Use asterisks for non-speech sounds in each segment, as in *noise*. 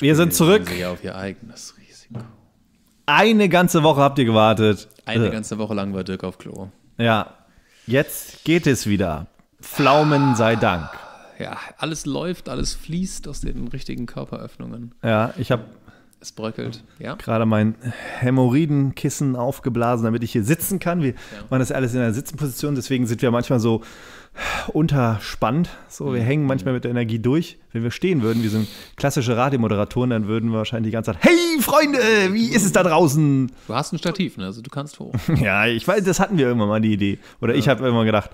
Wir sind zurück. Sie auf ihr eigenes Risiko. Eine ganze Woche habt ihr gewartet. Eine ganze Woche lang war Dirk auf Klo. Ja, jetzt geht es wieder. Pflaumen sei Dank. Ja, alles läuft, alles fließt aus den richtigen Körperöffnungen. Ja, ich habe es bröckelt. Ja. Gerade mein Hämorrhoidenkissen aufgeblasen, damit ich hier sitzen kann. Wir ja. machen das alles in einer Sitzenposition, deswegen sind wir manchmal so unterspannt. So, wir mhm. hängen manchmal mit der Energie durch. Wenn wir stehen würden, wir sind klassische Radiomoderatoren, dann würden wir wahrscheinlich die ganze Zeit, hey Freunde, wie ist es da draußen? Du hast ein Stativ, ne? Also du kannst hoch. *laughs* ja, ich weiß, das hatten wir irgendwann mal die Idee. Oder ja. ich habe irgendwann gedacht,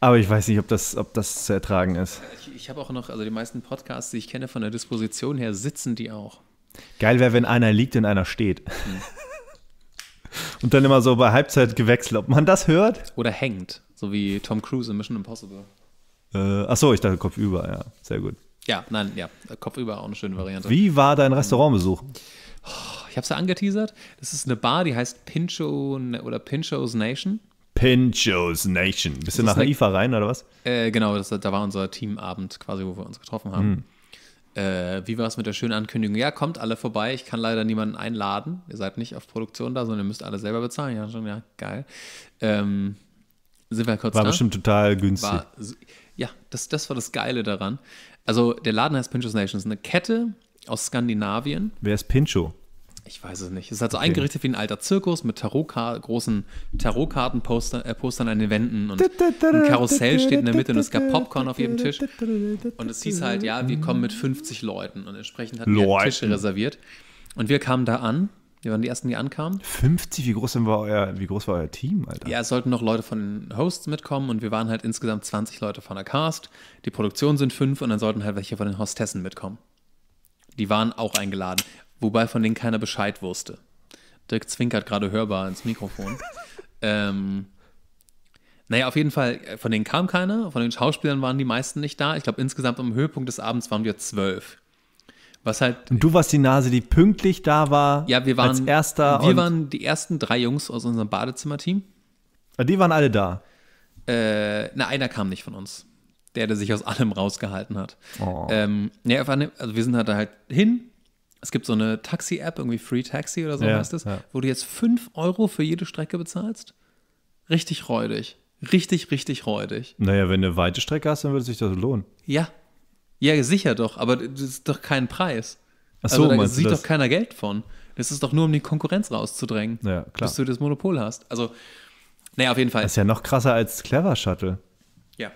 aber ich weiß nicht, ob das, ob das zu ertragen ist. Ich, ich habe auch noch, also die meisten Podcasts, die ich kenne, von der Disposition her, sitzen die auch. Geil wäre, wenn einer liegt und einer steht. Hm. *laughs* Und dann immer so bei Halbzeit gewechselt, ob man das hört. Oder hängt. So wie Tom Cruise in Mission Impossible. Äh, achso, ich dachte Kopf über, ja. Sehr gut. Ja, nein, ja. Kopf über, auch eine schöne Variante. Wie war dein Restaurantbesuch? Oh, ich habe es ja angeteasert. Das ist eine Bar, die heißt Pincho ne- oder Pincho's Nation. Pinchos Nation. Bist du nach der IFA rein oder was? Äh, genau, das, da war unser Teamabend quasi, wo wir uns getroffen haben. Hm. Äh, wie war es mit der schönen Ankündigung? Ja, kommt alle vorbei. Ich kann leider niemanden einladen. Ihr seid nicht auf Produktion da, sondern ihr müsst alle selber bezahlen. Ja, schon, ja, geil. Ähm, sind wir kurz War da. bestimmt total günstig. War, ja, das, das war das Geile daran. Also der Laden heißt Pinchos Nations, eine Kette aus Skandinavien. Wer ist Pincho? Ich weiß es nicht. Es ist halt so okay. eingerichtet wie ein alter Zirkus mit Tarotka großen Tarotkartenpostern äh, Postern an den Wänden und ein Karussell steht in der Mitte und es gab Popcorn auf jedem Tisch. Und es hieß halt, ja, wir kommen mit 50 Leuten und entsprechend hatten Leute. wir Tische reserviert. Und wir kamen da an die waren die ersten, die ankamen. 50? Wie groß, war euer, wie groß war euer Team, Alter? Ja, es sollten noch Leute von den Hosts mitkommen und wir waren halt insgesamt 20 Leute von der Cast. Die Produktion sind fünf und dann sollten halt welche von den Hostessen mitkommen. Die waren auch eingeladen, wobei von denen keiner Bescheid wusste. Dirk zwinkert gerade hörbar ins Mikrofon. *laughs* ähm, naja, auf jeden Fall, äh, von denen kam keiner. Von den Schauspielern waren die meisten nicht da. Ich glaube, insgesamt am Höhepunkt des Abends waren wir zwölf. Was halt. Und du warst die Nase, die pünktlich da war. Ja, wir waren. Als erster. Wir waren die ersten drei Jungs aus unserem Badezimmerteam. Ah, die waren alle da. Äh, na, einer kam nicht von uns. Der, der sich aus allem rausgehalten hat. Oh. Ähm, ja, ne, also wir sind halt, halt hin. Es gibt so eine Taxi-App, irgendwie Free Taxi oder so ja, heißt es, ja. wo du jetzt 5 Euro für jede Strecke bezahlst. Richtig räudig. Richtig, richtig räudig. Naja, wenn du eine weite Strecke hast, dann würde sich das lohnen. Ja, ja, sicher doch, aber das ist doch kein Preis. Ach also so, also da sieht doch keiner Geld von. Das ist doch nur, um die Konkurrenz rauszudrängen, ja, klar. bis du das Monopol hast. Also, naja, auf jeden Fall. Das ist ja noch krasser als Clever Shuttle. Ja.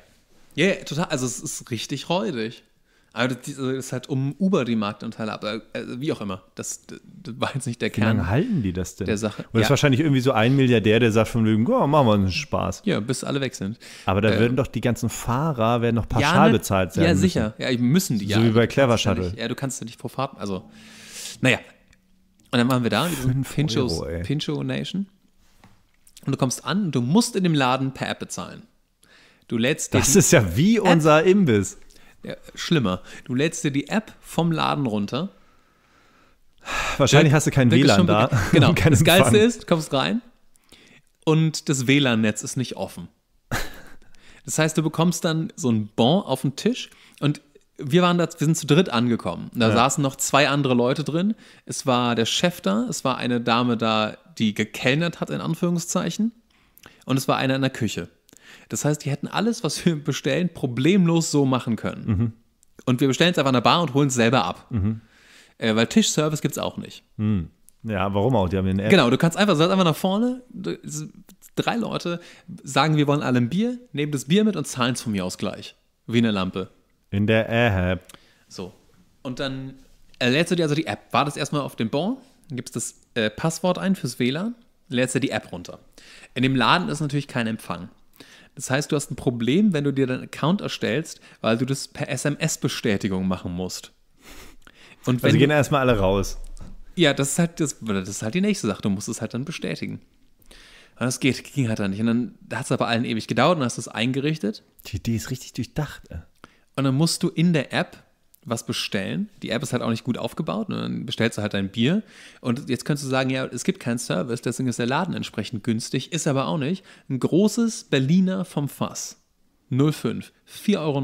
Ja, yeah, total. Also es ist richtig räudig. Aber das, ist halt um Uber die Marktanteile ab. Also wie auch immer. Das, das, war jetzt nicht der Kern. Wie lange halten die das denn? Der Sache. Und das ja. ist wahrscheinlich irgendwie so ein Milliardär, der sagt von wegen, oh, machen wir uns Spaß. Ja, bis alle weg sind. Aber da äh, würden doch die ganzen Fahrer werden noch pauschal ja, ne, bezahlt sein. Ja, müssen. sicher. Ja, müssen die so ja. So wie bei Clever Shuttle. Ja, nicht, ja, du kannst ja nicht pro Fahrt. Also, naja. Und dann waren wir da in diesem Pinchos, Pincho Nation. Und du kommst an und du musst in dem Laden per App bezahlen. Du lädst Das ist ja wie App. unser Imbiss. Ja, schlimmer. Du lädst dir die App vom Laden runter. Wahrscheinlich hast du kein WLAN da. *laughs* Genau. das Geilste Empfang. ist, kommst rein und das WLAN-Netz ist nicht offen. Das heißt, du bekommst dann so ein Bon auf den Tisch und wir waren da, wir sind zu dritt angekommen. Da ja. saßen noch zwei andere Leute drin. Es war der Chef da, es war eine Dame da, die gekellnert hat, in Anführungszeichen. Und es war einer in der Küche. Das heißt, die hätten alles, was wir bestellen, problemlos so machen können. Mhm. Und wir bestellen es einfach an der Bar und holen es selber ab. Mhm. Äh, weil Tischservice gibt es auch nicht. Mhm. Ja, warum auch? Die haben den App. Genau, du kannst einfach, du einfach nach vorne, du, drei Leute sagen, wir wollen alle ein Bier, nehmen das Bier mit und zahlen es von mir aus gleich. Wie eine Lampe. In der App. So. Und dann lädst du dir also die App. Wartest erstmal auf dem Bon, gibst das äh, Passwort ein fürs WLAN, lädst dir die App runter. In dem Laden ist natürlich kein Empfang. Das heißt, du hast ein Problem, wenn du dir deinen Account erstellst, weil du das per SMS-Bestätigung machen musst. Und also gehen erstmal alle raus. Ja, das ist halt das, das ist halt die nächste Sache. Du musst es halt dann bestätigen. Und das geht, ging halt dann nicht. Und dann hat es aber allen ewig gedauert und hast es eingerichtet. Die Idee ist richtig durchdacht. Und dann musst du in der App was bestellen. Die App ist halt auch nicht gut aufgebaut. Ne? Dann bestellst du halt dein Bier. Und jetzt könntest du sagen, ja, es gibt keinen Service, deswegen ist der Laden entsprechend günstig. Ist aber auch nicht. Ein großes Berliner vom Fass. 05. 4,90 Euro.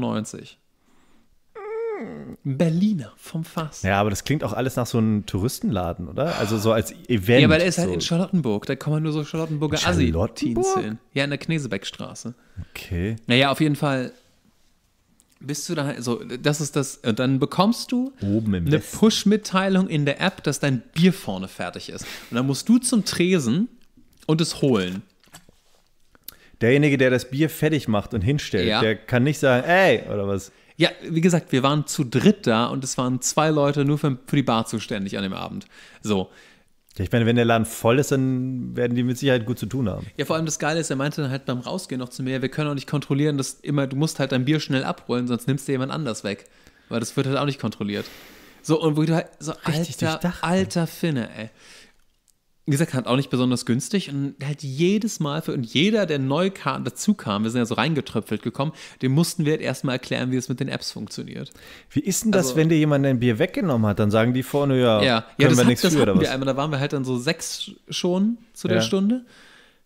Mm. Berliner vom Fass. Ja, aber das klingt auch alles nach so einem Touristenladen, oder? Also so als Event. Ja, aber der ist halt so. in Charlottenburg. Da kommen nur so Charlottenburger Assi-Teens hin. Ja, in der Knesebeckstraße. Okay. Naja, auf jeden Fall bist du da, so, das ist das, und dann bekommst du eine Push-Mitteilung in der App, dass dein Bier vorne fertig ist. Und dann musst du zum Tresen und es holen. Derjenige, der das Bier fertig macht und hinstellt, ja. der kann nicht sagen, ey, oder was? Ja, wie gesagt, wir waren zu dritt da und es waren zwei Leute nur für, für die Bar zuständig an dem Abend. So. Ich meine, wenn der Laden voll ist, dann werden die mit Sicherheit gut zu tun haben. Ja, vor allem das Geile ist, er meinte dann halt beim Rausgehen noch zu mir, wir können auch nicht kontrollieren, dass immer, du musst halt dein Bier schnell abholen, sonst nimmst du jemand anders weg. Weil das wird halt auch nicht kontrolliert. So, und wo du halt, so, Richtig alter, alter Finne, ey wie gesagt, halt auch nicht besonders günstig. Und halt jedes Mal für, und jeder, der neu kam, dazu kam, wir sind ja so reingetröpfelt gekommen, dem mussten wir halt erstmal erklären, wie es mit den Apps funktioniert. Wie ist denn das, also, wenn dir jemand ein Bier weggenommen hat? Dann sagen die vorne, ja, ja können ja, wir nichts für, oder was? Wir einmal, da waren wir halt dann so sechs schon zu ja. der Stunde.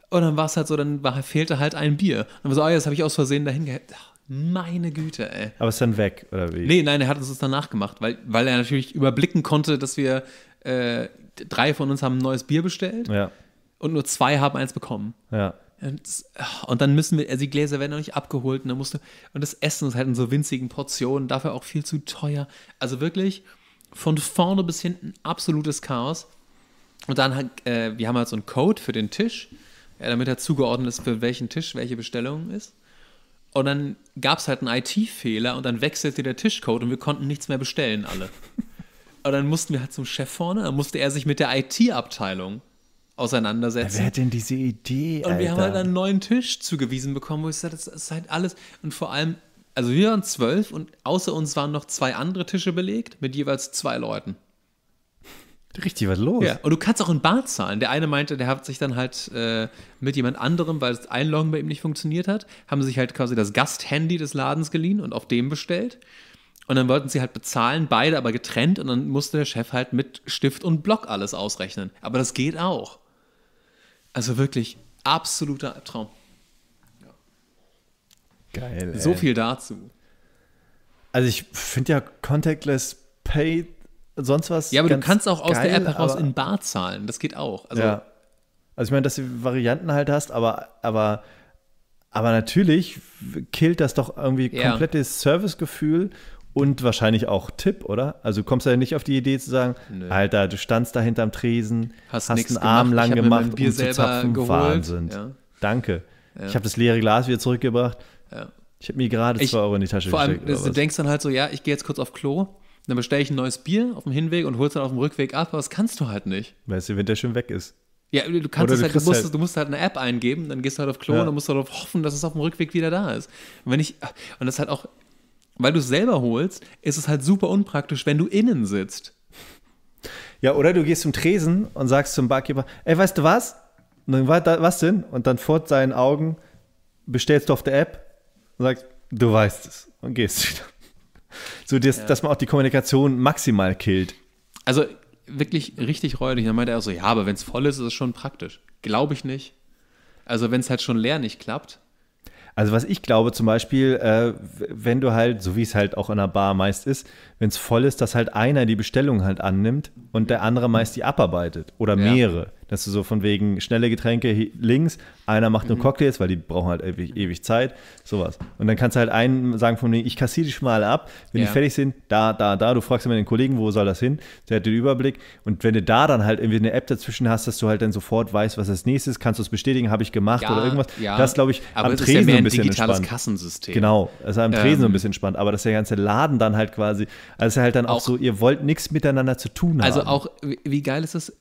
Und dann war es halt so, dann war, fehlte halt ein Bier. Und wir so, oh, das habe ich aus Versehen dahin gehabt. Meine Güte, ey. Aber ist dann weg, oder wie? Nee, nein, er hat uns das danach gemacht, weil, weil er natürlich überblicken konnte, dass wir äh, drei von uns haben ein neues Bier bestellt ja. und nur zwei haben eins bekommen. Ja. Und, dann müssen wir, also die Gläser werden noch nicht abgeholt und dann musst du, und das Essen ist halt in so winzigen Portionen, dafür auch viel zu teuer. Also wirklich von vorne bis hinten absolutes Chaos. Und dann, hat, äh, wir haben halt so einen Code für den Tisch, ja, äh, damit er halt zugeordnet ist, für welchen Tisch welche Bestellung ist. Und dann gab es halt einen IT-Fehler und dann wechselte der Tischcode und wir konnten nichts mehr bestellen, alle. Aber dann mussten wir halt zum Chef vorne, dann musste er sich mit der IT-Abteilung auseinandersetzen. Ja, wer hat denn diese Idee? Und Alter. wir haben halt einen neuen Tisch zugewiesen bekommen, wo ich sagte, das ist halt alles. Und vor allem, also wir waren zwölf und außer uns waren noch zwei andere Tische belegt mit jeweils zwei Leuten. Richtig was los. Ja, und du kannst auch in Bar zahlen. Der eine meinte, der hat sich dann halt äh, mit jemand anderem, weil das Einloggen bei ihm nicht funktioniert hat, haben sich halt quasi das Gasthandy des Ladens geliehen und auf dem bestellt. Und dann wollten sie halt bezahlen, beide aber getrennt. Und dann musste der Chef halt mit Stift und Block alles ausrechnen. Aber das geht auch. Also wirklich absoluter Albtraum. Geil. Ey. So viel dazu. Also ich finde ja Contactless Pay sonst was. Ja, aber du kannst auch aus geil, der App heraus in Bar zahlen. Das geht auch. Also, ja. also ich meine, dass du Varianten halt hast, aber, aber, aber natürlich killt das doch irgendwie ja. komplettes Servicegefühl und wahrscheinlich auch Tipp, oder? Also du kommst ja nicht auf die Idee zu sagen, Nö. Alter, du standst da hinterm Tresen, hast, hast einen Arm gemacht. lang gemacht, um Bier zu zapfen. Geholt. Wahnsinn. Ja. Danke. Ja. Ich habe das leere Glas wieder zurückgebracht. Ja. Ich habe mir gerade zwei Euro in die Tasche vor gesteckt. Vor allem, du denkst dann halt so, ja, ich gehe jetzt kurz auf Klo, dann bestelle ich ein neues Bier auf dem Hinweg und holst dann auf dem Rückweg ab, aber das kannst du halt nicht. Weil es eventuell schon weg ist. Ja, du kannst es halt, du musst, halt, du musst halt eine App eingeben, dann gehst du halt auf Klo ja. und dann musst du darauf hoffen, dass es auf dem Rückweg wieder da ist. Und wenn ich, und das ist halt auch, weil du es selber holst, ist es halt super unpraktisch, wenn du innen sitzt. Ja, oder du gehst zum Tresen und sagst zum Barkeeper, ey, weißt du was? Und dann, was denn? Und dann vor seinen Augen bestellst du auf der App und sagst, du weißt es und gehst *laughs* wieder. So, dass, ja. dass man auch die Kommunikation maximal killt. Also wirklich richtig räudig. Dann meinte er so, ja, aber wenn es voll ist, ist es schon praktisch. Glaube ich nicht. Also wenn es halt schon leer nicht klappt, also was ich glaube zum Beispiel, äh, wenn du halt, so wie es halt auch in einer Bar meist ist, wenn es voll ist, dass halt einer die Bestellung halt annimmt und der andere meist die abarbeitet oder mehrere. Ja. Dass du so von wegen schnelle Getränke links, einer macht nur mhm. Cocktails, weil die brauchen halt ewig, ewig, Zeit, sowas. Und dann kannst du halt einen sagen von wegen, ich kassiere dich mal ab, wenn ja. die fertig sind, da, da, da. Du fragst immer den Kollegen, wo soll das hin? Der hat den Überblick. Und wenn du da dann halt irgendwie eine App dazwischen hast, dass du halt dann sofort weißt, was das nächste ist, kannst du es bestätigen, habe ich gemacht ja, oder irgendwas. Ja. Das glaube ich aber am Tresen ja mehr ein, ein bisschen digitales entspannt. Kassensystem. Genau, also am Tresen so ein ähm. bisschen spannend, aber dass der ganze Laden dann halt quasi, also halt dann auch, auch so, ihr wollt nichts miteinander zu tun also haben. Also auch, wie geil ist das?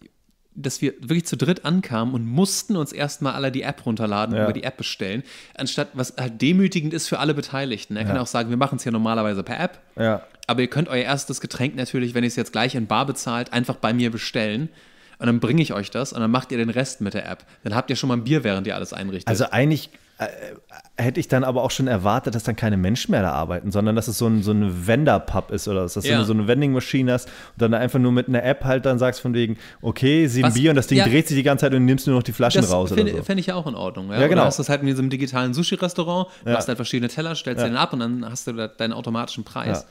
dass wir wirklich zu dritt ankamen und mussten uns erstmal alle die App runterladen ja. und über die App bestellen, anstatt was halt demütigend ist für alle Beteiligten. Er ja. kann auch sagen, wir machen es ja normalerweise per App, ja. aber ihr könnt euer erstes Getränk natürlich, wenn ihr es jetzt gleich in Bar bezahlt, einfach bei mir bestellen. Und dann bringe ich euch das und dann macht ihr den Rest mit der App. Dann habt ihr schon mal ein Bier, während ihr alles einrichtet. Also eigentlich äh, äh, hätte ich dann aber auch schon erwartet, dass dann keine Menschen mehr da arbeiten, sondern dass es so ein, so ein Vendor-Pub ist oder was, dass ja. du so eine Vending-Maschine hast und dann einfach nur mit einer App halt dann sagst von wegen, okay, sieben was? Bier und das Ding ja. dreht sich die ganze Zeit und nimmst nur noch die Flaschen das raus. Das fände so. ich ja auch in Ordnung. Ja, ja genau. Oder hast du das halt in diesem digitalen Sushi-Restaurant, du hast halt verschiedene Teller, stellst ja. den ab und dann hast du deinen automatischen Preis.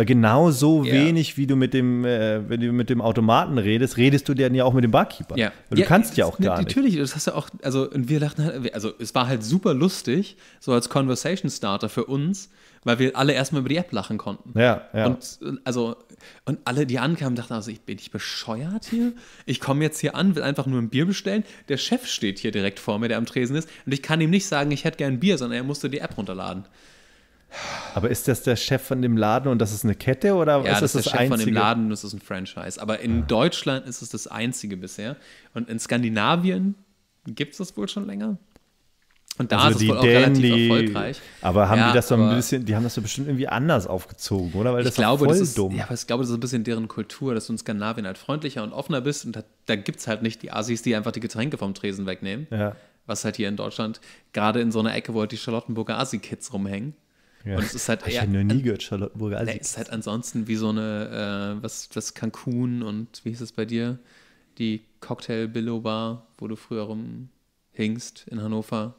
Weil genau so ja. wenig, wie du mit dem, äh, wenn du mit dem Automaten redest, redest du dann ja auch mit dem Barkeeper. Ja. Weil du ja, kannst ja auch gar nicht. Natürlich, das hast du auch, also und wir dachten halt, also es war halt super lustig, so als Conversation Starter für uns, weil wir alle erstmal über die App lachen konnten. Ja, ja. Und also und alle, die ankamen, dachten also, ich bin ich bescheuert hier? Ich komme jetzt hier an, will einfach nur ein Bier bestellen. Der Chef steht hier direkt vor mir, der am Tresen ist, und ich kann ihm nicht sagen, ich hätte gern ein Bier, sondern er musste die App runterladen. Aber ist das der Chef von dem Laden und das ist eine Kette oder ja, ist das, das der das Chef einzige? von dem Laden und das ist ein Franchise? Aber in ja. Ah. Deutschland ist es das einzige bisher. Und in Skandinavien gibt es das wohl schon länger. Und da also ist es wohl auch Dänen, relativ erfolgreich. Aber haben ja, die das so ein bisschen, die haben das so bestimmt irgendwie anders aufgezogen, oder? Weil das ich glaube, voll das ist, dumm. Ja, aber ich glaube, das ist ein bisschen deren Kultur, dass du in Skandinavien halt freundlicher und offener bist und da, da gibt es halt nicht die Asis, die einfach die Getränke vom Tresen wegnehmen. Ja. Was halt hier in Deutschland, gerade in so einer Ecke, wo halt die Charlottenburger Asi-Kids rumhängen. Ja. Und es ist halt Ich ja noch nie gehört, Charlottenburger Assi. es ist halt ansonsten wie so eine, äh, was, was Cancun und wie hieß es bei dir? Die Cocktail Billow Bar, wo du früher rumhingst in Hannover.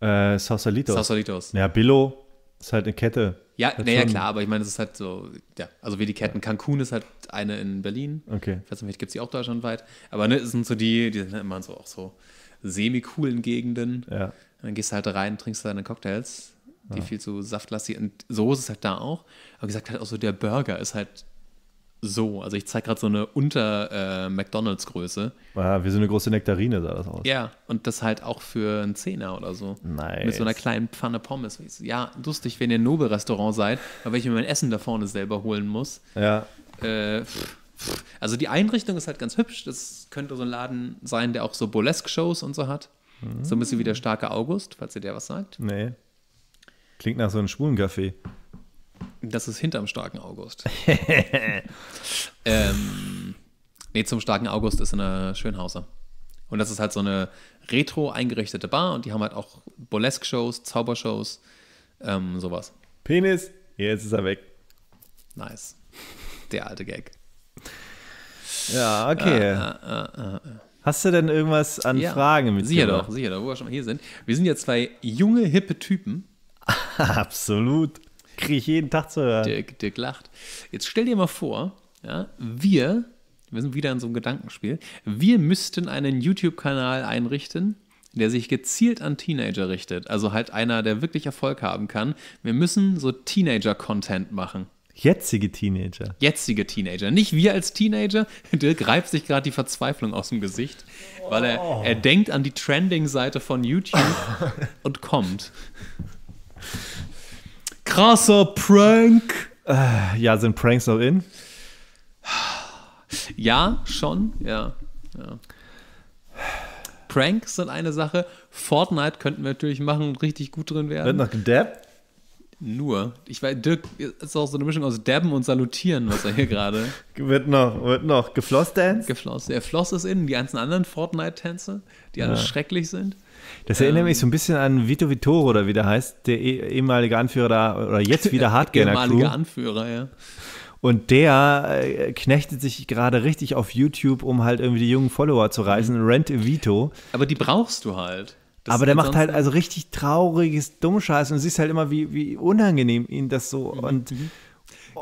Äh, Sausalitos. Sausalitos. Ja, Billo ist halt eine Kette. Ja, naja, klar, aber ich meine, es ist halt so, ja, also wie die Ketten. Cancun ist halt eine in Berlin. Okay. Ich weiß nicht, gibt es die auch deutschlandweit. Aber ne, es sind so die, die sind halt immer so auch so semi-coolen Gegenden. Ja. Und dann gehst du halt rein, trinkst deine Cocktails die ja. viel zu saftlastig und Soße ist halt da auch. Aber gesagt halt auch so, der Burger ist halt so. Also ich zeige gerade so eine unter äh, McDonalds Größe. Ja, wie so eine große Nektarine sah das aus. Ja, und das halt auch für einen Zehner oder so. Nice. Mit so einer kleinen Pfanne Pommes. Ja, lustig, wenn ihr ein Nobel-Restaurant seid, aber ich mir mein Essen da vorne selber holen muss. Ja. Äh, also die Einrichtung ist halt ganz hübsch. Das könnte so ein Laden sein, der auch so Burlesque-Shows und so hat. Mhm. So ein bisschen wie der starke August, falls ihr der was sagt. Nee. Klingt nach so einem schwulen Kaffee. Das ist hinterm starken August. *laughs* ähm, nee, zum starken August ist in der Schönhauser. Und das ist halt so eine retro eingerichtete Bar und die haben halt auch Burlesque-Shows, Zaubershows, ähm, sowas. Penis, jetzt ist er weg. Nice. Der alte Gag. Ja, okay. Äh, äh, äh, Hast du denn irgendwas an ja, Fragen mit Sicher doch, sicher doch, wo wir schon mal hier sind. Wir sind ja zwei junge, hippe Typen *laughs* Absolut. Kriege ich jeden Tag zu hören. Dirk, Dirk lacht. Jetzt stell dir mal vor, ja, wir, wir sind wieder in so einem Gedankenspiel, wir müssten einen YouTube-Kanal einrichten, der sich gezielt an Teenager richtet. Also halt einer, der wirklich Erfolg haben kann. Wir müssen so Teenager-Content machen. Jetzige Teenager. Jetzige Teenager. Nicht wir als Teenager. *laughs* Dirk reibt sich gerade die Verzweiflung aus dem Gesicht, weil er, oh. er denkt an die Trending-Seite von YouTube *laughs* und kommt. Krasser Prank. Äh, ja, sind Pranks noch in? Ja, schon, ja. ja. Pranks sind eine Sache. Fortnite könnten wir natürlich machen und richtig gut drin werden. Wird noch gedabbt? Nur. Ich weiß, Dirk ist auch so eine Mischung aus Dabben und Salutieren, was er hier gerade. *laughs* wird noch, wird noch. Gefloss-Dance? Gefloss. Der Floss ist in. Die ganzen anderen Fortnite-Tänze, die ja. alle schrecklich sind. Das ähm, erinnert mich ähm. so ein bisschen an Vito Vitoro oder wie der heißt, der eh, ehemalige Anführer da, oder jetzt wieder *laughs* Hardgainer Crew. Ehemalige Anführer, ja. Und der äh, knechtet sich gerade richtig auf YouTube, um halt irgendwie die jungen Follower zu reisen. Mhm. Rent Vito. Aber die brauchst du halt. Das aber der macht halt also richtig trauriges Dummscheiß und siehst halt immer, wie, wie unangenehm ihn das so mhm. und mhm.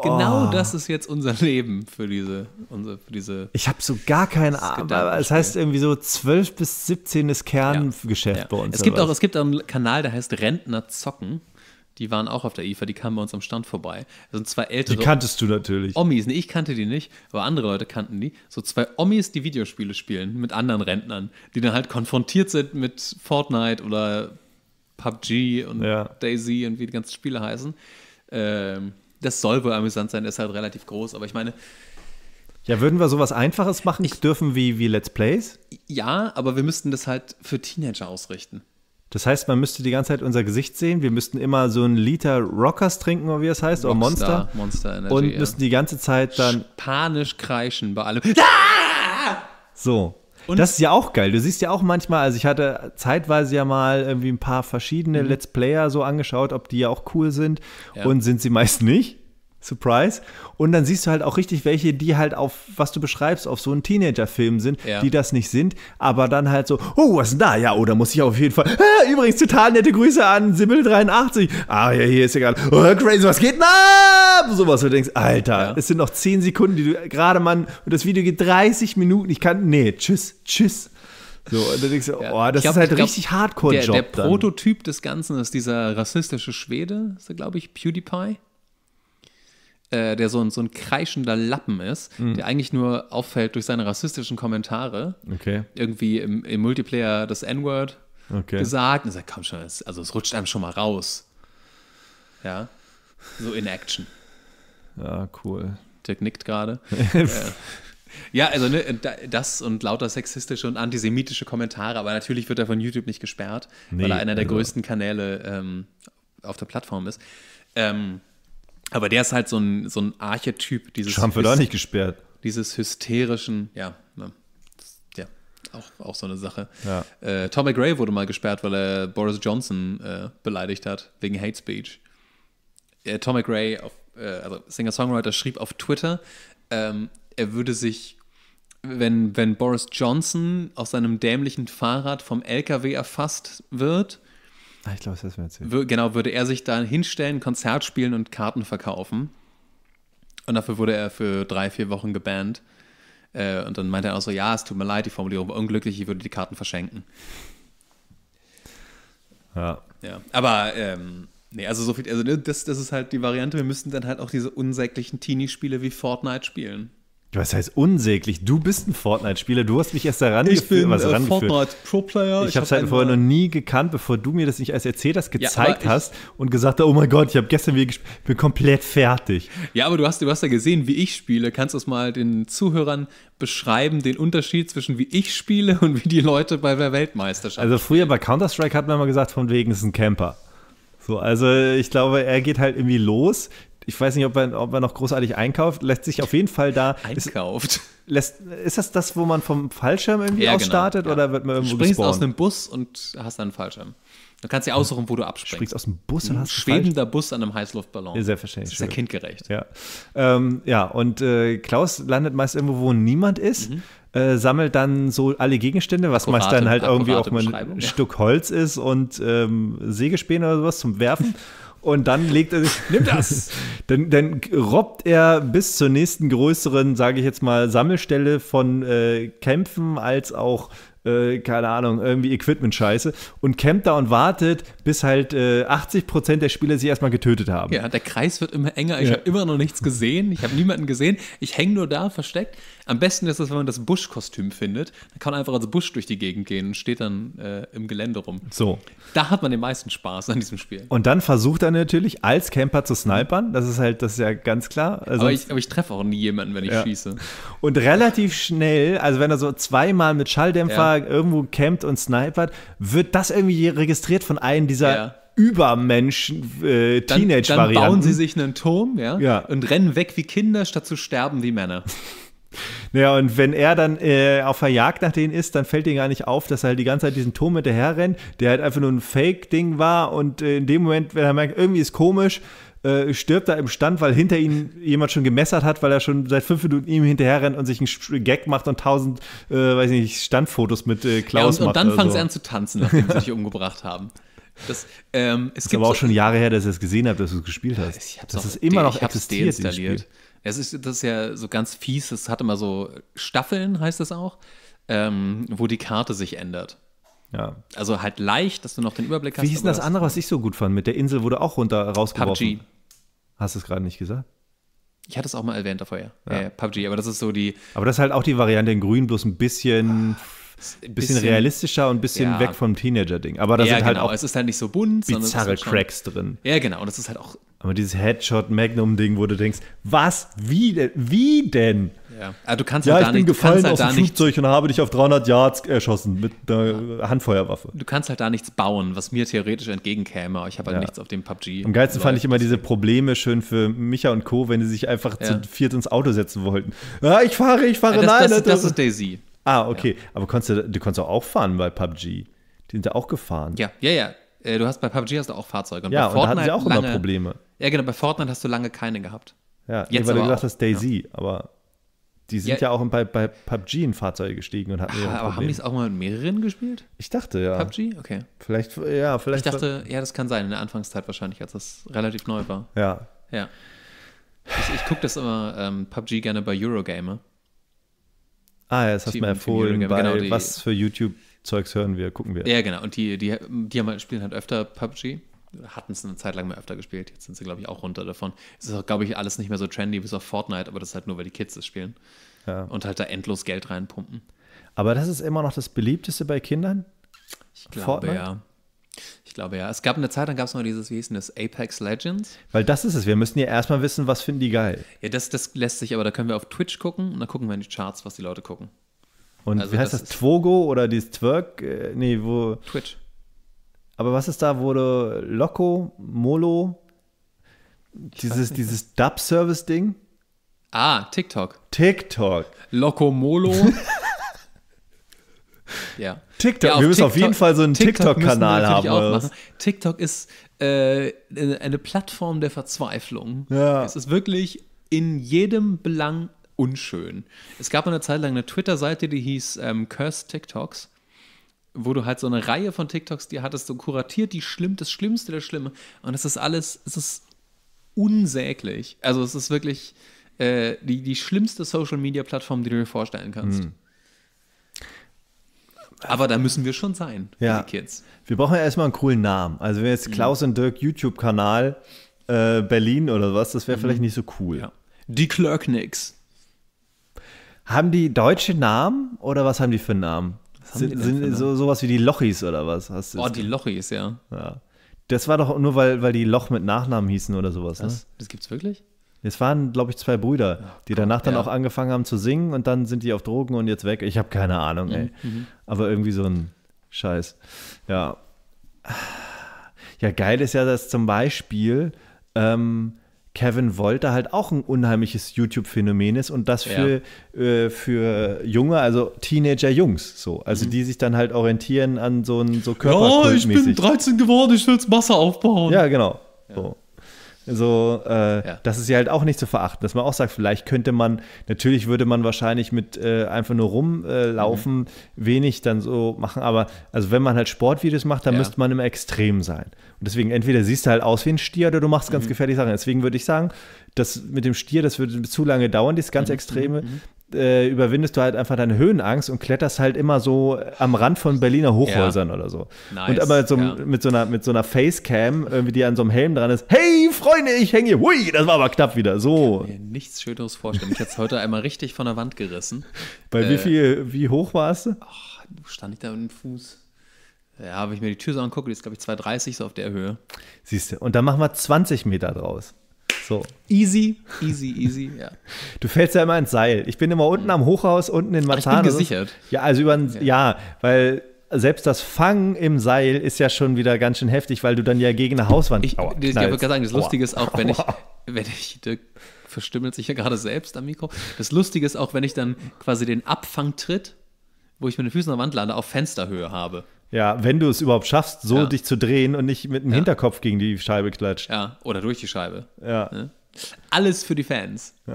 Genau oh. das ist jetzt unser Leben für diese. Unsere, für diese ich habe so gar keine Ahnung. Es heißt irgendwie so 12 bis 17 ist Kerngeschäft ja. ja. bei uns. Es gibt, auch, es gibt auch einen Kanal, der heißt Rentner zocken. Die waren auch auf der IFA, die kamen bei uns am Stand vorbei. Das sind zwei ältere. Die kanntest du natürlich. Omis, nee, ich kannte die nicht, aber andere Leute kannten die. So zwei Omis, die Videospiele spielen mit anderen Rentnern, die dann halt konfrontiert sind mit Fortnite oder PUBG und ja. Daisy und wie die ganzen Spiele heißen. Ähm, das soll wohl amüsant sein, ist halt relativ groß, aber ich meine. Ja, würden wir sowas Einfaches machen ich, dürfen wie, wie Let's Plays? Ja, aber wir müssten das halt für Teenager ausrichten. Das heißt, man müsste die ganze Zeit unser Gesicht sehen. Wir müssten immer so einen Liter Rockers trinken, oder wie es das heißt, Rockstar, oder Monster. Monster Energy, und müssten die ganze Zeit dann. Panisch kreischen bei allem. Ah! So. Und das ist ja auch geil. Du siehst ja auch manchmal, also ich hatte zeitweise ja mal irgendwie ein paar verschiedene mhm. Let's Player so angeschaut, ob die ja auch cool sind. Ja. Und sind sie meist nicht. Surprise. Und dann siehst du halt auch richtig welche, die halt auf, was du beschreibst, auf so einen Teenager-Film sind, ja. die das nicht sind, aber dann halt so, oh, was ist denn da? Ja, oh, muss ich auf jeden Fall. *laughs* Ah, übrigens, total nette Grüße an Simmel83. Ah, ja, hier ist ja gerade, oh, crazy, was geht denn ab? was, du denkst, Alter, ja. es sind noch 10 Sekunden, die du gerade, Mann, und das Video geht 30 Minuten, ich kann, nee, tschüss, tschüss. So, und dann denkst du, oh, das glaub, ist halt glaub, richtig Hardcore-Job. Der, der Prototyp des Ganzen ist dieser rassistische Schwede, ist glaube ich, PewDiePie äh, der so ein, so ein kreischender Lappen ist, mhm. der eigentlich nur auffällt durch seine rassistischen Kommentare. Okay. Irgendwie im, im Multiplayer das N-Word okay. gesagt. Und er sagt, komm schon, es, also es rutscht einem schon mal raus. Ja. So in Action. Ja, cool. Dirk nickt gerade. *laughs* Äh, ja, also ne, das und lauter sexistische und antisemitische Kommentare, aber natürlich wird er von YouTube nicht gesperrt, nee, weil er einer der also. größten Kanäle ähm, auf der Plattform ist. Ähm, aber der ist halt so ein, so ein Archetyp dieses. Trump wird auch nicht gesperrt. Dieses hysterischen, ja, ne, ja, auch, auch so eine Sache. Ja. Äh, Tom McRae wurde mal gesperrt, weil er Boris Johnson äh, beleidigt hat, wegen Hate Speech. Äh, Tom McRae, auf, äh, also Singer-Songwriter, schrieb auf Twitter, ähm, er würde sich wenn, wenn Boris Johnson auf seinem dämlichen Fahrrad vom LKW erfasst wird, Ah, ich glaube, das hast du mir erzählt. Genau, würde er sich da hinstellen, Konzert spielen und Karten verkaufen. Und dafür wurde er für drei, vier Wochen gebannt. Äh, und dann meinte er auch so, ja, es tut mir leid, die Formulierung war unglücklich, ich würde die Karten verschenken. Ja. Ja, aber ähm, nee, also so viel, also ne, das, das ist halt die Variante, wir müssten dann halt auch diese unsäglichen Teenie-Spiele wie Fortnite spielen. Was heißt unsäglich? Du bist ein Fortnite-Spieler. Du hast mich erst daran ich geführt. Bin, was äh, Fortnite Pro Player. Ich, ich habe es halt vorher äh, noch nie gekannt, bevor du mir das nicht als erzählt hast, gezeigt ja, hast und gesagt hast, oh mein Gott, ich habe gestern wieder gespielt, bin komplett fertig. Ja, aber du hast, du hast ja gesehen, wie ich spiele. Kannst du es mal den Zuhörern beschreiben, den Unterschied zwischen wie ich spiele und wie die Leute bei der Weltmeisterschaft Also früher bei Counter-Strike hat man immer gesagt, von wegen ist ein Camper. So, also ich glaube, er geht halt irgendwie los, ich weiß nicht, ob man, ob er noch großartig einkauft. Lässt sich auf jeden Fall da. Einkauft. Ist, lässt, ist das das, wo man vom Fallschirm irgendwie ja, ausstartet genau, ja. oder wird man irgendwo Du springst gespawnt? aus einem Bus und hast dann einen Fallschirm. Du kannst dir aussuchen, wo du abspringst. Springst aus dem Bus und hast einen schwebender Bus an einem Heißluftballon. Ja, selbstverständlich. Das ist ja kindgerecht. Ja, ähm, ja und äh, Klaus landet meist irgendwo, wo niemand ist. Mhm. Äh, sammelt dann so alle Gegenstände, was akkurate, meist dann halt irgendwie auch mal ein ja. Stück Holz ist und ähm, Sägespäne oder sowas zum Werfen. *laughs* Und dann legt er sich, *laughs* nimm das! dann, dann robbt er bis zur nächsten größeren, sage ich jetzt mal, Sammelstelle von äh, Kämpfen als auch äh, keine Ahnung, irgendwie Equipment-Scheiße und campt da und wartet, bis halt äh, 80% der Spieler sich erstmal getötet haben. Ja, der Kreis wird immer enger. Ich ja. habe immer noch nichts gesehen. Ich habe niemanden gesehen. Ich hänge nur da versteckt. Am besten ist es, wenn man das Busch-Kostüm findet. Dann kann man einfach als Busch durch die Gegend gehen und steht dann äh, im Gelände rum. So. Da hat man den meisten Spaß an diesem Spiel. Und dann versucht er natürlich, als Camper zu snipern. Das ist halt, das ist ja ganz klar. Also aber ich, ich treffe auch nie jemanden, wenn ich ja. schieße. Und relativ schnell, also wenn er so zweimal mit Schalldämpfer ja. irgendwo campt und snipert, wird das irgendwie registriert von einem dieser ja. Übermenschen, Teenage-Varianten. Äh, dann, dann bauen sie sich einen Turm ja, ja. und rennen weg wie Kinder, statt zu sterben wie Männer. Naja, und wenn er dann äh, auf der Jagd nach denen ist, dann fällt ihm gar nicht auf, dass er halt die ganze Zeit diesen Turm hinterher rennt, der halt einfach nur ein Fake-Ding war. Und äh, in dem Moment, wenn er merkt, irgendwie ist komisch, äh, stirbt er im Stand, weil hinter ihm jemand schon gemessert hat, weil er schon seit fünf Minuten ihm hinterher rennt und sich einen Gag macht und tausend, äh, weiß ich nicht, Standfotos mit äh, Klaus ja, und, macht. Und dann fangen so. sie an zu tanzen, nachdem sie sich *laughs* umgebracht haben. Das, ähm, es das ist aber auch so schon Jahre her, dass ich das gesehen habe, dass du es gespielt hast. Ich hab's das auch, ist immer noch existiert. Installiert. Es ist, das ist ja so ganz fies, es hat immer so Staffeln, heißt das auch, ähm, wo die Karte sich ändert. Ja. Also halt leicht, dass du noch den Überblick hast. Wie hieß denn das andere, was ich so gut fand? Mit der Insel wurde auch runter rausgeworfen. PUBG. Hast du es gerade nicht gesagt? Ich hatte es auch mal erwähnt davor, Ja. Äh, PUBG, aber das ist so die. Aber das ist halt auch die Variante in Grün, bloß ein bisschen. Bisschen, bisschen, realistischer und ein bisschen ja. weg vom Teenager-Ding. Aber da ja, sind halt genau. auch. Es ist halt nicht so bunt, bizarre halt Cracks drin. Ja, genau. Und das ist halt auch aber dieses Headshot-Magnum-Ding, wo du denkst, was, wie denn? Wie denn? Ja, also du kannst ja, halt ich bin nicht, gefallen halt aus dem Flugzeug und habe dich auf 300 Yards erschossen mit einer ja. Handfeuerwaffe. Du kannst halt da nichts bauen, was mir theoretisch entgegenkäme. Ich habe halt ja. nichts auf dem PUBG. Am geilsten fand ich immer diese Probleme schön für Micha und Co., wenn sie sich einfach zu viert ins Auto setzen wollten. Ah, ich fahre, ich fahre, das, nein. Das, das, das ist Daisy. Ah, okay. Aber konntest du, du konntest auch fahren bei PUBG. Die sind ja auch gefahren. Ja, ja, ja. Äh, du hast bei PUBG hast du auch Fahrzeuge. Und ja, bei Fortnite und da hatten sie auch immer Probleme ja, genau, bei Fortnite hast du lange keine gehabt. Ja, Jetzt nee, weil du gesagt hast Daisy, ja. aber die sind ja, ja auch bei, bei, PUBG in Fahrzeuge gestiegen und hatten Ach, Aber haben die es auch mal mit mehreren gespielt? Ich dachte, ja. PUBG? Okay. Vielleicht, ja, vielleicht. Ich dachte, ja, das kann sein, in der Anfangszeit wahrscheinlich, als das relativ neu war. Ja. Ja. Ich, ich gucke das immer, ähm, PUBG gerne bei Eurogamer. Ah, ja, das hast du mir empfohlen, bei genau, die, was für YouTube-Zeugs hören wir, gucken wir. Ja, genau. Und die, die, die haben, halt, spielen halt öfter PUBG hatten es eine Zeit lang mal öfter gespielt. Jetzt sind sie, glaube ich, auch runter davon. Es ist auch, glaube ich, alles nicht mehr so trendy bis auf Fortnite, aber das ist halt nur, weil die Kids es spielen. Ja. Und halt da endlos Geld reinpumpen. Aber das ist immer noch das beliebteste bei Kindern? Ich glaube, Fortnite? ja. Ich glaube ja. Es gab eine Zeit, dann gab es noch dieses, wie hieß denn das, Apex Legends. Weil das ist es. Wir müssen ja erstmal wissen, was finden die geil. Ja, das, das lässt sich, aber da können wir auf Twitch gucken und dann gucken wir in die Charts, was die Leute gucken. Und also wie heißt das? das Twogo oder dieses Twerk? Äh, nee, wo. Twitch. Aber was ist da, wurde Loco, Molo, dieses, dieses Dub-Service-Ding? Ah, TikTok. TikTok. Locomolo. *laughs* ja. TikTok. Ja, wir müssen auf jeden Fall so einen TikTok-Kanal TikTok haben. TikTok ist äh, eine Plattform der Verzweiflung. Ja. Es ist wirklich in jedem Belang unschön. Es gab eine Zeit lang eine Twitter-Seite, die hieß ähm, Curse TikToks wo du halt so eine Reihe von TikToks, die hattest, so kuratiert, die schlimm, das Schlimmste der Schlimme. Und es ist alles, es ist unsäglich. Also es ist wirklich äh, die, die schlimmste Social-Media-Plattform, die du dir vorstellen kannst. Mhm. Aber da müssen wir schon sein, ja. die Kids. Wir brauchen ja erstmal einen coolen Namen. Also wenn jetzt mhm. Klaus und Dirk YouTube-Kanal äh, Berlin oder was, das wäre mhm. vielleicht nicht so cool. Ja. Die Klöcknicks. Haben die deutsche Namen oder was haben die für Namen? Sind, sind so, sowas wie die Lochis oder was? Hast oh, die Lochis, ja. ja. Das war doch nur, weil, weil die Loch mit Nachnamen hießen oder sowas. Das, ne? das gibt's wirklich? Es waren, glaube ich, zwei Brüder, oh, die danach dann ja. auch angefangen haben zu singen und dann sind die auf Drogen und jetzt weg. Ich habe keine Ahnung, ey. Mhm, mhm. Aber irgendwie so ein Scheiß. Ja. Ja, geil ist ja, dass zum Beispiel ähm, Kevin Wolter halt auch ein unheimliches YouTube-Phänomen ist und das für, ja. äh, für junge, also Teenager-Jungs so. Also mhm. die sich dann halt orientieren an so ein so Körper. Ja, ich bin 13 geworden, ich will jetzt Masse aufbauen. Ja, genau. Ja. So. So, äh, ja. das ist ja halt auch nicht zu verachten, dass man auch sagt, vielleicht könnte man, natürlich würde man wahrscheinlich mit äh, einfach nur rumlaufen, mhm. wenig dann so machen, aber also wenn man halt Sportvideos macht, dann ja. müsste man im Extrem sein. Und deswegen entweder siehst du halt aus wie ein Stier oder du machst ganz mhm. gefährliche Sachen. Deswegen würde ich sagen, das mit dem Stier, das würde zu lange dauern, dieses ganz mhm. Extreme. Mhm äh, überwindest du halt einfach deine Höhenangst und kletterst halt immer so äh, am Rand von Berliner Hochhäusern ja. oder so. Nice. Und aber mit so, ja. mit so einer, mit so einer Facecam, irgendwie, die an so einem Helm dran ist, hey Freunde, ich hänge hier, hui, das war aber knapp wieder, so. Ich kann mir nichts Schöneres vorstellen. Ich hätte es heute einmal richtig von der Wand gerissen. Bei äh, wie viel, wie hoch warst du? Ach, stand ich da mit dem Fuß. Ja, wenn ich mir die Tür so angucke, die ist, glaube ich, 2,30 so auf der Höhe. Siehst du, und dann machen wir 20 Meter draus. So. Easy. Easy, easy, ja. Du fällst ja immer ins Seil. Ich bin immer unten am Hochhaus, unten in Matan. Ich bin gesichert. Ja, also über ein, ja. ja, weil selbst das Fangen im Seil ist ja schon wieder ganz schön heftig, weil du dann ja gegen eine Hauswand ich, ich, ich würde gerade sagen, das Lustige ist auch, wenn ich, wenn ich Dirk verstümmelt sich ja gerade selbst am Mikro. Das Lustige ist auch, wenn ich dann quasi den Abfangtritt, wo ich mit den Füßen an der Wand lande, auf Fensterhöhe habe. Ja, wenn du es überhaupt schaffst, so ja. dich zu drehen und nicht mit dem ja. Hinterkopf gegen die Scheibe klatscht. Ja, oder durch die Scheibe. Ja. Alles für die Fans. *laughs*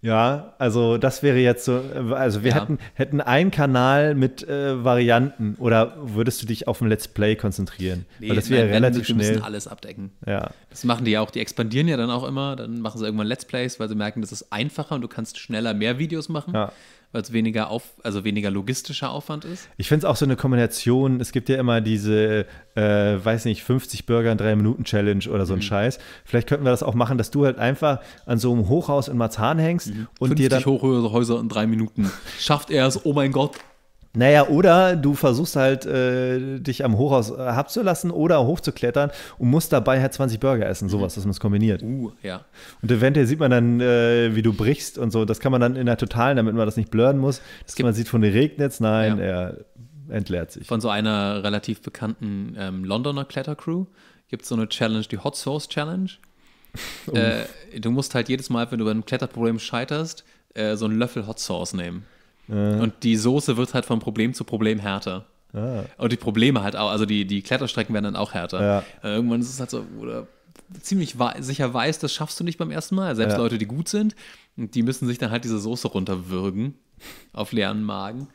Ja. also das wäre jetzt so, also wir ja. hätten, hätten einen Kanal mit äh, Varianten oder würdest du dich auf ein Let's Play konzentrieren? Nee, Weil das wäre nein, relativ schnell. Wir müssen alles abdecken. Ja. Das machen die ja auch, die expandieren ja dann auch immer, dann machen sie irgendwann Let's Plays, weil sie merken, das ist einfacher und du kannst schneller mehr Videos machen. Ja weil es weniger auf, also weniger logistischer Aufwand ist. Ich finde es auch so eine Kombination, es gibt ja immer diese, äh, weiß nicht, 50 Burger in 3 Minuten Challenge oder so mhm. ein Scheiß. Vielleicht könnten wir das auch machen, dass du halt einfach an so einem Hochhaus in Marzahn hängst mhm. und dir dann. 50 Hochhäuser in drei Minuten. Schafft er es, oh mein Gott, naja, oder du versuchst halt, äh, dich am Hochhaus äh, abzulassen oder hochzuklettern und musst dabei halt 20 Burger essen. Mhm. Sowas, dass man es kombiniert. Uh, ja. Und eventuell sieht man dann, äh, wie du brichst und so. Das kann man dann in der Totalen, damit man das nicht blurren muss. Dass man sieht, von dir regnet Nein, ja. er entleert sich. Von so einer relativ bekannten ähm, Londoner Klettercrew gibt es so eine Challenge, die Hot Sauce Challenge. *laughs* äh, du musst halt jedes Mal, wenn du beim Kletterproblem scheiterst, äh, so einen Löffel Hot Sauce nehmen. Und die Soße wird halt von Problem zu Problem härter. Ah. Und die Probleme halt auch, also die, die Kletterstrecken werden dann auch härter. Ja. Äh, irgendwann ist es halt so, oder ziemlich sicher weiß, das schaffst du nicht beim ersten Mal. Selbst ja. Leute, die gut sind, die müssen sich dann halt diese Soße runterwürgen auf leeren Magen.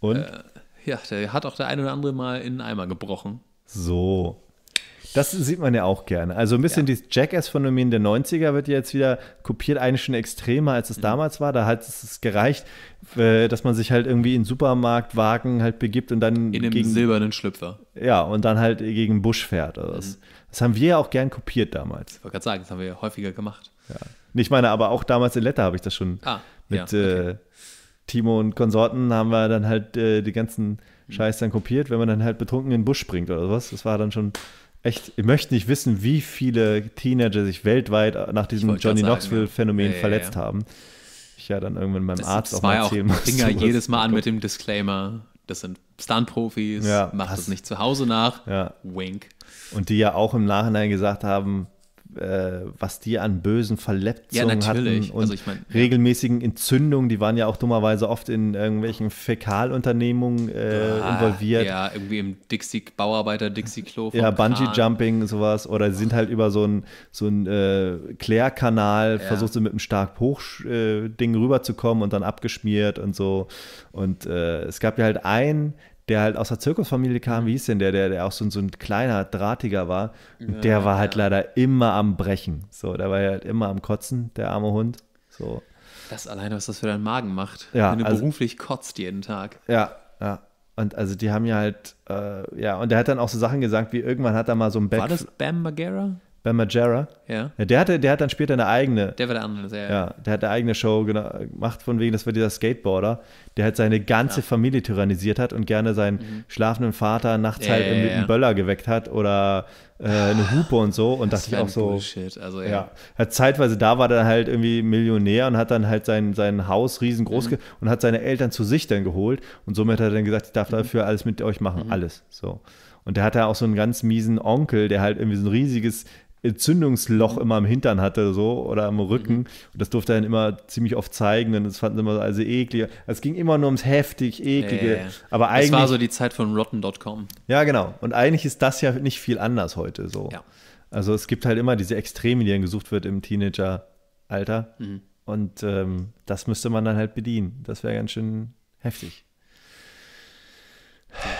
Und? Äh, ja, der hat auch der ein oder andere mal in den Eimer gebrochen. So. Das sieht man ja auch gerne. Also ein bisschen ja. dieses Jackass-Phänomen der 90er wird jetzt wieder kopiert, eigentlich schon extremer, als es mhm. damals war. Da hat es gereicht, äh, dass man sich halt irgendwie in Supermarktwagen halt begibt und dann. In einem silbernen Schlüpfer. Ja, und dann halt gegen Busch fährt. Also mhm. das, das, haben wir ja auch gern kopiert damals. Ich wollte gerade sagen, das haben wir ja häufiger gemacht. Ja. Ich meine, aber auch damals in Letter habe ich das schon ah, mit ja, okay. äh, Timo und Konsorten haben wir dann halt äh, die ganzen mhm. Scheiß dann kopiert, wenn man dann halt betrunken in den Busch springt oder sowas. Das war dann schon echt, ich möchte nicht wissen, wie viele Teenager sich weltweit nach diesem Johnny ne? Knoxville-Phänomen ja. verletzt ja, ja, haben. Ich ja dann irgendwann meinem das Arzt auch mal erzählen muss. Finger jedes Mal an oh mit dem Disclaimer, das sind Stunt-Profis, macht das nicht zu Hause nach. Wink. Und die ja auch im Nachhinein gesagt haben, äh, was die an bösen Verletzungen ja, hatten und also ich mein, regelmäßigen Entzündungen, die waren ja auch dummerweise oft in irgendwelchen Fäkalunternehmungen äh, ah, involviert. Ja, irgendwie im Dixie, Bauarbeiter Dixie-Klo. Ja, Bungee-Jumping, sowas. Oder sie sind halt über so einen so äh, Klärkanal, ja. versucht sie mit einem stark Hoch-Ding äh, rüberzukommen und dann abgeschmiert und so. Und äh, es gab ja halt einen, der halt aus der Zirkusfamilie kam, wie hieß denn der, der, der auch so, so ein kleiner, drahtiger war, ja, der war halt ja. leider immer am Brechen. So, der war halt immer am Kotzen, der arme Hund. So. Das alleine, was das für deinen Magen macht, ja, wenn du also, beruflich kotzt jeden Tag. Ja, ja. Und also die haben ja halt, äh, ja, und der hat dann auch so Sachen gesagt, wie irgendwann hat er mal so ein Back. War das Bam Margera? bei Majera. Ja. Der, hatte, der hat dann später eine eigene. Der war der andere, sehr. Ja, der hat eine eigene Show gemacht, von wegen, das war dieser Skateboarder, der halt seine ganze ja. Familie tyrannisiert hat und gerne seinen mhm. schlafenden Vater nachts ja, halt mit einem Böller geweckt hat oder äh, eine ah, Hupe und so. Und das dachte ich auch so. Bullshit. Also, ja. Hat zeitweise da war dann halt irgendwie Millionär und hat dann halt sein, sein Haus riesengroß mhm. und hat seine Eltern zu sich dann geholt. Und somit hat er dann gesagt, ich darf mhm. dafür alles mit euch machen, mhm. alles. So. Und der hatte auch so einen ganz miesen Onkel, der halt irgendwie so ein riesiges Entzündungsloch mhm. immer am Hintern hatte so oder am Rücken. Mhm. Und das durfte er dann immer ziemlich oft zeigen. Und das fanden sie immer also eklig. Es ging immer nur ums heftig, eklige. Ja, ja, ja. Aber eigentlich, das war so die Zeit von Rotten.com. Ja, genau. Und eigentlich ist das ja nicht viel anders heute so. Also es gibt halt immer diese Extreme, die dann gesucht wird im Teenageralter. Mhm. Und ähm, das müsste man dann halt bedienen. Das wäre ganz schön heftig.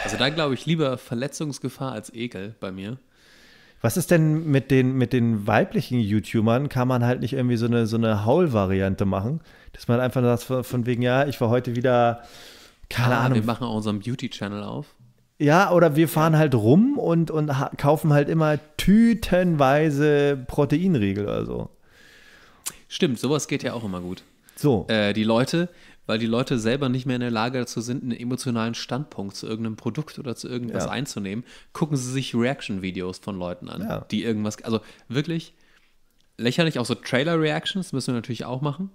Also da glaube ich lieber Verletzungsgefahr als Ekel bei mir. Was ist denn mit den, mit den weiblichen YouTubern? Kann man halt nicht irgendwie so eine, so eine Haul-Variante machen? Dass man einfach sagt, von, von wegen, ja, ich war heute wieder, keine ah, Ahnung. Wir machen auch unseren Beauty-Channel auf. Ja, oder wir fahren halt rum und, und kaufen halt immer tütenweise Proteinriegel oder so. Stimmt, sowas geht ja auch immer gut. So. Äh, die Leute, weil die Leute selber nicht mehr in der Lage dazu sind, einen emotionalen Standpunkt zu irgendeinem Produkt oder zu irgendwas ja. einzunehmen, gucken sie sich Reaction-Videos von Leuten an, ja. die irgendwas, also wirklich lächerlich, auch so Trailer-Reactions müssen wir natürlich auch machen.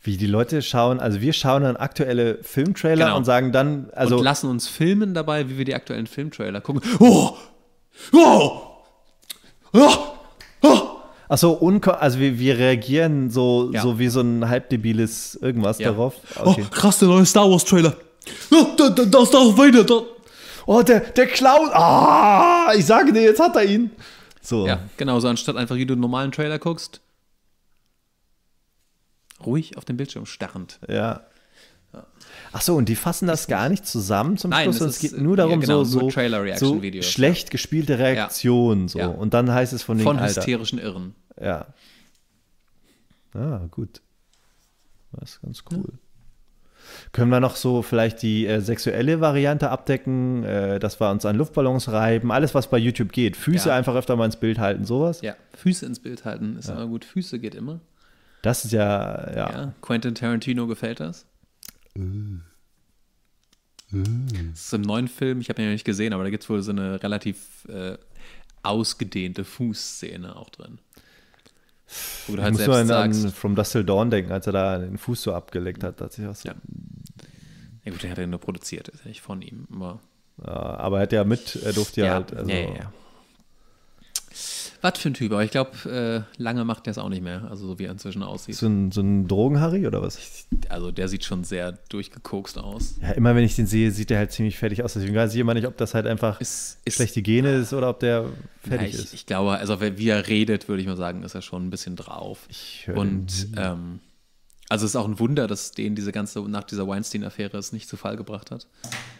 Wie die Leute schauen, also wir schauen dann aktuelle Filmtrailer genau. und sagen dann, also. Und lassen uns filmen dabei, wie wir die aktuellen Filmtrailer gucken. Oh! Oh! Oh! Oh! Ach so, also wir, wir reagieren so, ja. so wie so ein halbdebiles irgendwas ja. darauf. Oh, okay. Oh, krass, der neue Star Wars Trailer. Oh, da, da, da ist Darth Vader. Da. Oh, der, der Clown. Ah, ich sage dir, jetzt hat er ihn. So. Ja, genau, so anstatt einfach, wie du einen normalen Trailer guckst, ruhig auf dem Bildschirm starrend. Ja, ja. Ach so, und die fassen das gar nicht zusammen zum Nein, Schluss, sondern es geht äh, nur darum, genau, so, nur so, so schlecht gespielte Reaktionen. Ja. Und dann heißt es von den Von hysterischen Irren. Ja. Ah, gut. Das ist ganz cool. Können wir noch so vielleicht die äh, sexuelle Variante abdecken, äh, dass wir uns an Luftballons reiben, alles, was bei YouTube geht. Füße ja. einfach öfter mal ins Bild halten, sowas. Ja, Füße ins Bild halten ist ja. immer gut. Füße geht immer. Das ist ja, ja, ja. Quentin Tarantino gefällt das. Das ist im neuen Film, ich habe ihn ja nicht gesehen, aber da gibt es wohl so eine relativ äh, ausgedehnte Fußszene auch drin. Wo du halt ich muss selbst nur an, sagst, an From Dustle Dawn denken, als er da den Fuß so abgelegt hat. Dass ich auch so ja. ja gut, den hat er nur produziert, ist ja nicht von ihm. Aber, aber er hat ja mit, er durfte ja, ja halt. Also, ja, ja, ja. Was für ein Typ, aber ich glaube, äh, lange macht der es auch nicht mehr, also so wie er inzwischen aussieht. So ein, so ein Drogenharry oder was? Also der sieht schon sehr durchgekokst aus. Ja, immer wenn ich den sehe, sieht der halt ziemlich fertig aus. Deswegen weiß ich immer nicht, ob das halt einfach ist, ist, schlechte Gene ist oder ob der fertig ja, ich, ist. Ich glaube, also wie er redet, würde ich mal sagen, ist er schon ein bisschen drauf. Ich höre Und ähm, also es ist auch ein Wunder, dass den diese ganze nach dieser Weinstein-Affäre es nicht zu Fall gebracht hat.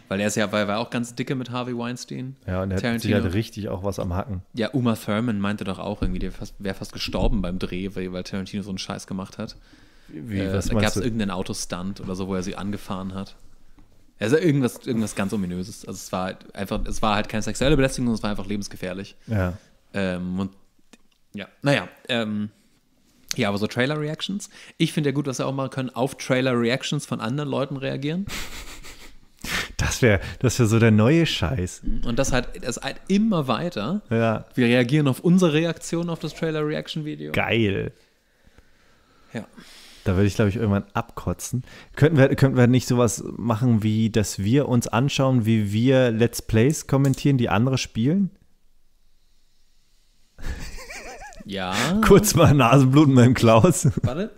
Weil er ist ja, weil er war auch ganz dicke mit Harvey Weinstein. Ja, und er hat sich halt richtig auch was am Hacken. Ja, Uma Thurman meinte doch auch irgendwie, der wäre fast gestorben beim Dreh, weil, weil Tarantino so einen Scheiß gemacht hat. Wie, äh, was da gab es irgendeinen Autostunt oder so, wo er sie angefahren hat. Also irgendwas, irgendwas ganz ominöses. Also es war halt einfach, es war halt keine sexuelle Belästigung, es war einfach lebensgefährlich. Ja. Ähm, und ja, naja, ähm, ja, aber so Trailer-Reactions. Ich finde ja gut, was wir auch machen können, auf Trailer-Reactions von anderen Leuten reagieren. Das wäre das wär so der neue Scheiß. Und das halt, das halt immer weiter. Ja. Wir reagieren auf unsere Reaktion auf das Trailer-Reaction-Video. Geil. Ja. Da würde ich, glaube ich, irgendwann abkotzen. Könnten wir, könnten wir nicht sowas machen, wie, dass wir uns anschauen, wie wir Let's Plays kommentieren, die andere spielen? Ja. *laughs* Kurz mal Nasenbluten beim Klaus. *laughs* Warte,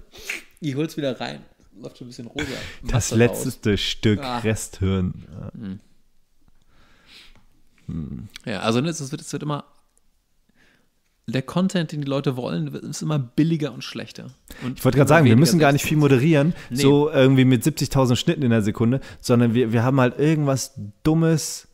ich hol's wieder rein. Läuft schon ein bisschen rosa. das letzte Stück ah. Resthirn. Ja. Hm. ja, also ne, es wird, es wird immer der Content, den die Leute wollen, ist immer billiger und schlechter. Und ich wollte gerade sagen, wir müssen gar nicht viel moderieren, nee. so irgendwie mit 70.000 Schnitten in der Sekunde, sondern wir, wir haben halt irgendwas Dummes,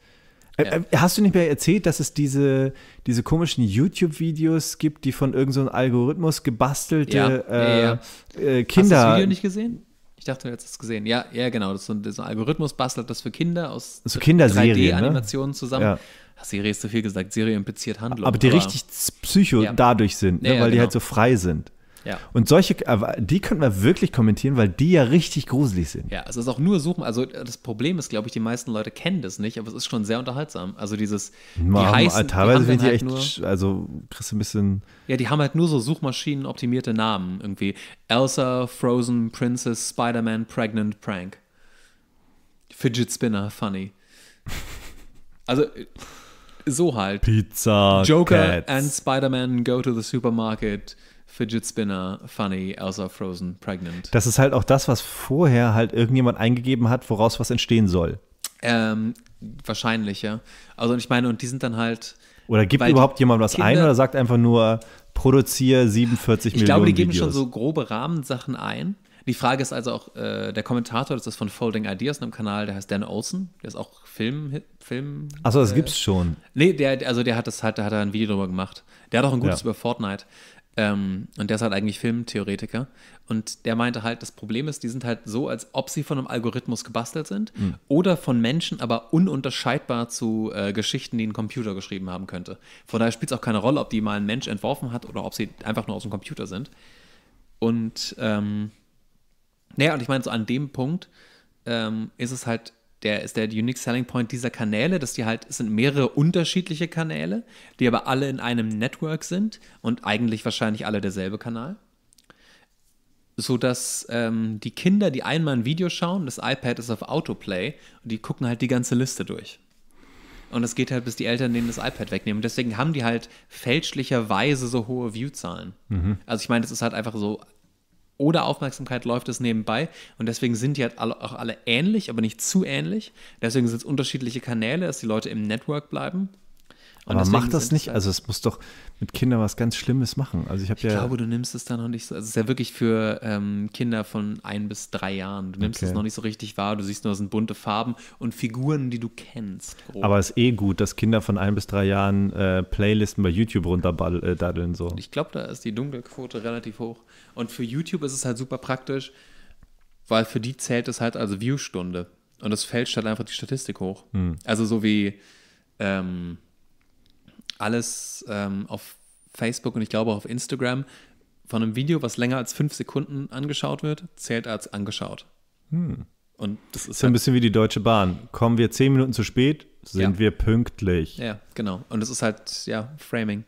äh, ja. Äh, hast du nicht mehr erzählt, dass es diese, diese komischen YouTube-Videos gibt, die von irgendeinem so Algorithmus gebastelte ja. Äh, ja, äh, Kinder. Äh, hast du das Video nicht gesehen? Ich dachte, du hättest es gesehen. Ja, ja, genau. Das ist so ein, so ein Algorithmus bastelt das für Kinder aus so 3D-Animationen ne? zusammen. Serie ist zu viel gesagt, Serie impliziert Handlung. Aber die aber richtig psycho dadurch sind, ne? weil die halt genau. so frei sind. Ja. Und solche, die könnten wir wirklich kommentieren, weil die ja richtig gruselig sind. Ja, es ist auch nur Suchen. Also das Problem ist, glaube ich, die meisten Leute kennen das nicht, aber es ist schon sehr unterhaltsam. Also dieses, die Warum, heißen, äh, teilweise die, die halt echt, nur, also kriegst du ein bisschen. Ja, die haben halt nur so Suchmaschinen-optimierte Namen irgendwie. Elsa, Frozen, Princess, Spider-Man, Pregnant, Prank. Fidget Spinner, funny. *laughs* Also so halt. Pizza. Joker Cats. and Spider-Man go to the supermarket. Fidget Spinner, Funny, Elsa Frozen, Pregnant. Das ist halt auch das, was vorher halt irgendjemand eingegeben hat, woraus was entstehen soll. Ähm, wahrscheinlich, ja. Also ich meine, und die sind dann halt. Oder gibt überhaupt jemand was Kinder, ein oder sagt einfach nur, produziere 47 ich Millionen? Ich glaube, die geben schon so grobe Rahmensachen ein. Die Frage ist also auch, äh, der Kommentator, das ist von Folding Ideas, einem Kanal, der heißt Dan Olsen, der ist auch Film. Film Achso, das äh, gibt's schon. Nee, der, also der hat das halt, der hat da ein Video drüber gemacht. Der hat auch ein gutes ja. über Fortnite. Ähm, und der ist halt eigentlich Filmtheoretiker. Und der meinte halt, das Problem ist, die sind halt so, als ob sie von einem Algorithmus gebastelt sind mhm. oder von Menschen, aber ununterscheidbar zu äh, Geschichten, die ein Computer geschrieben haben könnte. Von daher spielt es auch keine Rolle, ob die mal ein Mensch entworfen hat oder ob sie einfach nur aus dem Computer sind. Und ähm, naja, und ich meine, so an dem Punkt ähm, ist es halt der ist der Unique Selling Point dieser Kanäle, dass die halt, es sind mehrere unterschiedliche Kanäle, die aber alle in einem Network sind und eigentlich wahrscheinlich alle derselbe Kanal. Sodass ähm, die Kinder, die einmal ein Video schauen, das iPad ist auf Autoplay und die gucken halt die ganze Liste durch. Und es geht halt, bis die Eltern denen das iPad wegnehmen. deswegen haben die halt fälschlicherweise so hohe Viewzahlen. Mhm. Also ich meine, das ist halt einfach so oder Aufmerksamkeit läuft es nebenbei. Und deswegen sind die halt alle, auch alle ähnlich, aber nicht zu ähnlich. Deswegen sind es unterschiedliche Kanäle, dass die Leute im Network bleiben. Und aber macht das nicht, also es muss doch mit Kindern was ganz Schlimmes machen. Also ich habe ja. Ich glaube, du nimmst es da noch nicht so. Also es ist ja wirklich für ähm, Kinder von ein bis drei Jahren. Du nimmst okay. es noch nicht so richtig wahr. Du siehst nur, es sind bunte Farben und Figuren, die du kennst. Grob. Aber es ist eh gut, dass Kinder von ein bis drei Jahren äh, Playlisten bei YouTube runterdaddeln. Äh, so. Ich glaube, da ist die Dunkelquote relativ hoch. Und für YouTube ist es halt super praktisch, weil für die zählt es halt als Viewstunde. Und das fälscht halt einfach die Statistik hoch. Hm. Also so wie. Ähm, alles ähm, auf Facebook und ich glaube auch auf Instagram von einem Video, was länger als fünf Sekunden angeschaut wird, zählt als angeschaut. Hm. Und das ist, das ist halt ein bisschen wie die Deutsche Bahn. Kommen wir zehn Minuten zu spät, sind ja. wir pünktlich. Ja, genau. Und das ist halt, ja, Framing.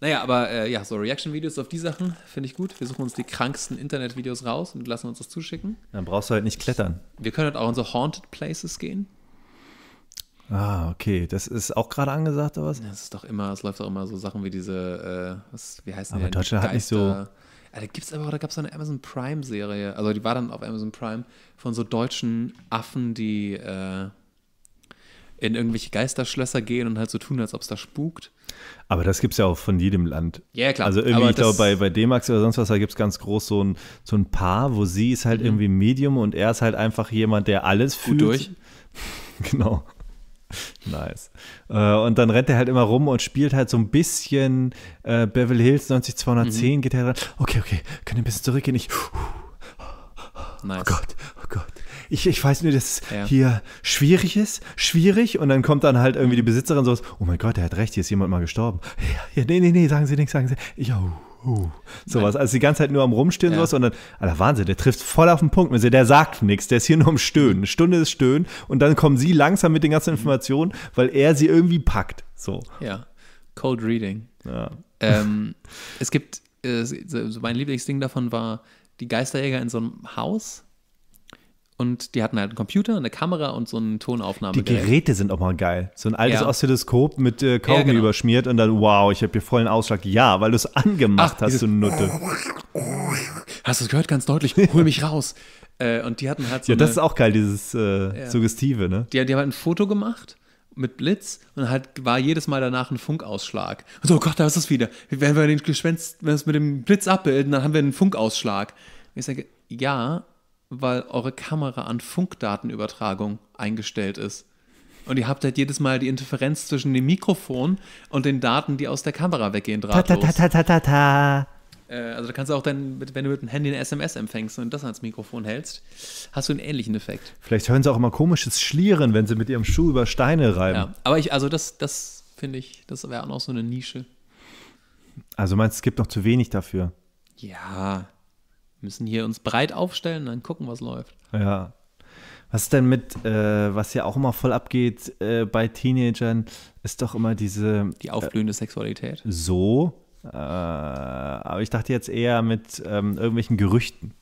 Naja, aber äh, ja, so Reaction-Videos auf die Sachen finde ich gut. Wir suchen uns die kranksten Internet-Videos raus und lassen uns das zuschicken. Dann brauchst du halt nicht klettern. Wir können halt auch in so Haunted Places gehen. Ah, okay. Das ist auch gerade angesagt, oder was? Ja, das ist doch immer, es läuft doch immer so Sachen wie diese, äh, was, wie heißt aber die? Aber Deutschland hat nicht so. Also, gibt's aber, da gab es eine Amazon Prime-Serie, also die war dann auf Amazon Prime, von so deutschen Affen, die äh, in irgendwelche Geisterschlösser gehen und halt so tun, als ob es da spukt. Aber das gibt es ja auch von jedem Land. Ja, yeah, klar. Also irgendwie, aber ich glaube, bei, bei D-Max oder sonst was, da gibt es ganz groß so ein, so ein Paar, wo sie ist halt mhm. irgendwie Medium und er ist halt einfach jemand, der alles Gut fühlt. durch. *laughs* genau. *laughs* Nice. Äh, und dann rennt er halt immer rum und spielt halt so ein bisschen äh, Beverly Hills 90210, mhm. geht er ran. Okay, okay, können ein bisschen zurückgehen. Ich. Oh nice. Oh Gott, oh Gott. Ich, ich weiß nur, dass ja. hier schwierig ist, schwierig. Und dann kommt dann halt irgendwie mhm. die Besitzerin so, oh mein Gott, er hat recht, hier ist jemand mal gestorben. Ja, ja, nee, nee, nee, sagen Sie nichts, sagen Sie. Ja, oh huh, sowas. Also die ganze Zeit nur am Rumstehen ja. sowas und dann, Alter, Wahnsinn, der trifft voll auf den Punkt. Also der sagt nichts, der ist hier nur am Stöhnen. Eine Stunde ist Stöhnen und dann kommen sie langsam mit den ganzen mhm. Informationen, weil er sie irgendwie packt. So. Ja, Cold Reading. Ja. Ähm, es gibt, äh, so mein Lieblingsding davon war die Geisterjäger in so einem Haus und die hatten halt einen Computer, eine Kamera und so einen Tonaufnahme. Die Geräte sind auch mal geil. So ein altes ja. Oszilloskop mit äh, Kaugummi ja, genau. überschmiert und dann, wow, ich habe hier vollen Ausschlag. Ja, weil du es angemacht Ach, hast, du Nutte. Hast du es gehört? Ganz deutlich. Hol mich raus. *laughs* Äh, und die hatten halt so. Ja, das ist auch geil, dieses äh, ja. Suggestive, ne? Die, die haben halt ein Foto gemacht mit Blitz und halt war jedes Mal danach ein Funkausschlag. Und so, oh Gott, da ist es wieder. Wenn wir den Gespenst, wenn wir es mit dem Blitz abbilden, dann haben wir einen Funkausschlag. Und ich sage, ja, weil eure Kamera an Funkdatenübertragung eingestellt ist. Und ihr habt halt jedes Mal die Interferenz zwischen dem Mikrofon und den Daten, die aus der Kamera weggehen, drahtlos. Ta, ta, ta, ta, ta, also da kannst du auch dann, wenn du mit dem Handy ein SMS empfängst und das ans Mikrofon hältst, hast du einen ähnlichen Effekt. Vielleicht hören sie auch immer komisches Schlieren, wenn sie mit ihrem Schuh über Steine reiben. Ja, aber ich, also das, das finde ich, das wäre auch noch so eine Nische. Also meinst du, es gibt noch zu wenig dafür? Ja, wir müssen hier uns breit aufstellen und dann gucken, was läuft. Ja. Was denn mit, äh, was ja auch immer voll abgeht äh, bei Teenagern, ist doch immer diese. Die äh, aufblühende äh, Sexualität. So. Äh, aber ich dachte jetzt eher mit ähm, irgendwelchen Gerüchten.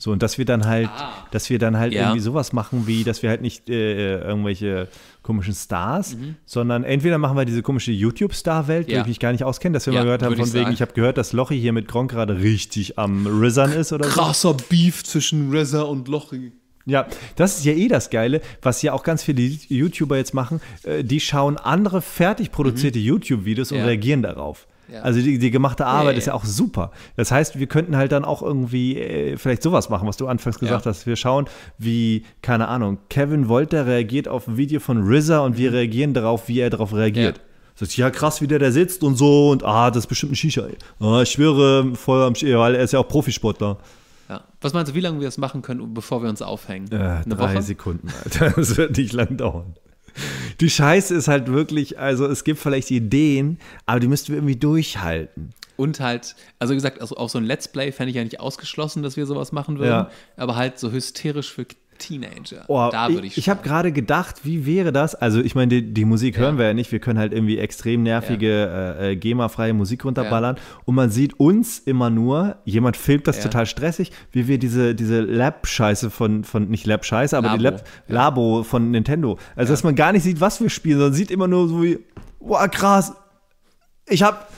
So, und dass wir dann halt, ah. dass wir dann halt ja. irgendwie sowas machen, wie, dass wir halt nicht äh, äh irgendwelche komischen Stars, mhm. sondern entweder machen wir diese komische YouTube-Star-Welt, ja. die ich mich gar nicht auskenne, dass wir ja, mal gehört haben, von ich wegen, sagen. ich habe gehört, dass Lochi hier mit Gronk gerade richtig am Rizzern ist oder Krasser so. Beef zwischen Rizzer und Lochi. Ja, das ist ja eh das Geile, was ja auch ganz viele YouTuber jetzt machen. Äh, die schauen andere fertig produzierte mhm. YouTube-Videos und ja. reagieren darauf. Also die, die, gemachte Arbeit ja, ist ja auch super. Das heißt, wir könnten halt dann auch irgendwie äh, vielleicht sowas machen, was du anfangs gesagt hast. Wir schauen, wie, keine Ahnung, Kevin Wolter reagiert auf ein Video von RZA und wir mhm. reagieren darauf, wie er darauf reagiert. Sagt, ja krass, wie der da sitzt und so und ah, das ist bestimmt ein Shisha. Ah, ich schwöre, voll am Shisha, weil er ist ja auch Profisportler. Ja. Was meinst du, wie lange wir das machen können, bevor wir uns aufhängen? Äh, Eine drei Woche? Sekunden, Alter. *laughs* Das wird nicht lang dauern. Die Scheiße ist halt wirklich, also es gibt vielleicht Ideen, aber die müssten wir irgendwie durchhalten. Und halt, also wie gesagt, also auf so ein Let's Play fände ich ja nicht ausgeschlossen, dass wir sowas machen würden, ja. aber halt so hysterisch für Teenager. Oh, da würde ich. Ich, ich habe gerade gedacht, wie wäre das? Also, ich meine, die, die, Musik ja. hören wir ja nicht. Wir können halt irgendwie extrem nervige, ja. äh, äh GEMA-freie Musik runterballern. Ja. Und man sieht uns immer nur, jemand filmt das total stressig, wie wir diese, diese Lab-Scheiße von, von, nicht Lab-Scheiße, aber Labo. die Lab, Labo von Nintendo. Also, dass man gar nicht sieht, was wir spielen, sondern sieht immer nur so wie, wow, krass, ich hab,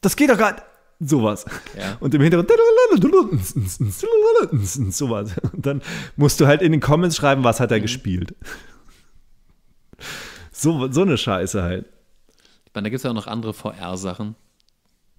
das geht doch gar nicht sowas. Ja. Und im Hintergrund sowas. Und dann musst du halt in den Comments schreiben, was hat er mhm. gespielt. So, so eine Scheiße halt. Ich meine, da gibt es ja auch noch andere VR-Sachen.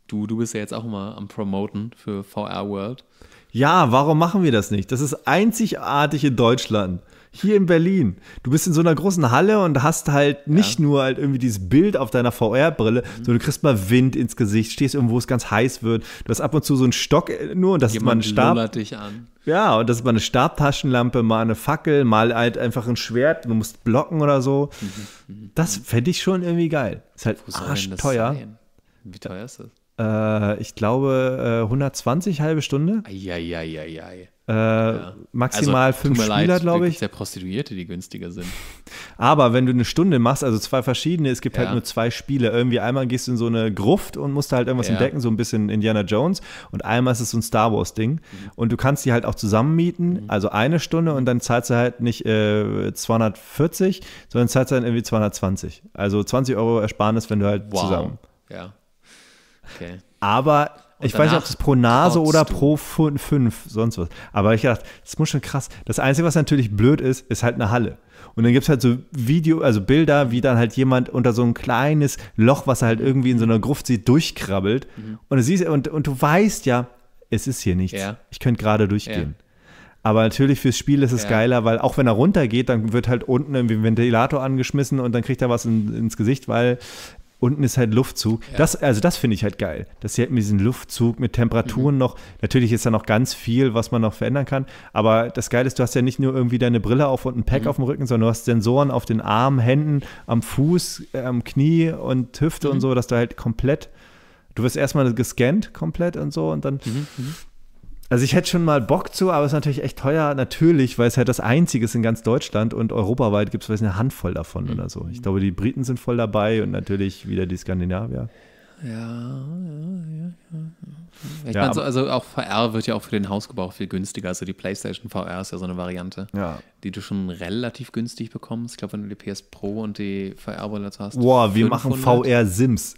Du, du bist ja jetzt auch immer am Promoten für VR World. Ja, warum machen wir das nicht? Das ist einzigartig in Deutschland hier in Berlin. Du bist in so einer großen Halle und hast halt nicht ja. nur halt irgendwie dieses Bild auf deiner VR-Brille, mhm. sondern du kriegst mal Wind ins Gesicht, stehst irgendwo, wo es ganz heiß wird. Du hast ab und zu so einen Stock äh, nur und das Jemand ist mal ein Stab. dich an. Ja, und das ist mal eine Stabtaschenlampe, mal eine Fackel, mal halt einfach ein Schwert, du musst blocken oder so. Mhm. mhm das mhm. fände ich schon irgendwie geil. Ist halt arschteuer. Wie teuer ist das? Äh, ich glaube äh, 120 halbe Stunde. Eieieiei. Ei, ei, ei, äh, maximal also, fünf Spieler, glaube ich. Es ja Prostituierte, die günstiger sind. *laughs* Aber wenn du eine Stunde machst, also zwei verschiedene, es gibt halt ja. halt nur zwei Spiele. Irgendwie einmal gehst du in so eine Gruft und musst halt irgendwas ja. entdecken, so ein bisschen Indiana Jones. Und einmal ist es so ein Star Wars-Ding. Mhm. Und du kannst die halt auch zusammen mieten, mhm. also eine Stunde und dann zahlst du halt nicht äh, 240, sondern zahlst dann irgendwie 220. Also 20 Euro Ersparnis, wenn du halt wow. zusammen. Ja. Okay. Aber und ich weiß nicht, ob das pro Nase oder pro fünf, sonst was. Aber ich dachte, das muss schon krass. Das Einzige, was natürlich blöd ist, ist halt eine Halle. Und dann gibt es halt so Video, also Bilder, wie dann halt jemand unter so ein kleines Loch, was er halt irgendwie in so einer Gruft sieht, durchkrabbelt. Mhm. Und, du siehst, und, und du weißt ja, es ist hier nichts. Ja. Ich könnte gerade durchgehen. Ja. Aber natürlich fürs Spiel ist es ja. geiler, weil auch wenn er runtergeht, dann wird halt unten irgendwie ein Ventilator angeschmissen und dann kriegt er was in, ins Gesicht, weil unten ist halt Luftzug. Ja. Das, also das finde ich halt geil, dass sie halt mit diesem Luftzug, mit Temperaturen mhm. noch, natürlich ist da noch ganz viel, was man noch verändern kann, aber das Geile ist, du hast ja nicht nur irgendwie deine Brille auf und ein Pack mhm. auf dem Rücken, sondern du hast Sensoren auf den Armen, Händen, am Fuß, äh, am Knie und Hüfte mhm. und so, dass du halt komplett, du wirst erstmal gescannt komplett und so und dann mhm, mhm. Also ich hätte schon mal Bock zu, aber es ist natürlich echt teuer, natürlich, weil es halt das Einzige ist in ganz Deutschland und europaweit gibt es vielleicht eine Handvoll davon mhm. oder so. Ich glaube, die Briten sind voll dabei und natürlich wieder die Skandinavier. Ja, ja, ja, ja. Ich ja, meine, so, also auch VR wird ja auch für den Hausgebrauch viel günstiger. Also die PlayStation VR ist ja so eine Variante, ja. die du schon relativ günstig bekommst. Ich glaube, wenn du die PS Pro und die VR-Wallet hast. Boah, wir machen VR-Sims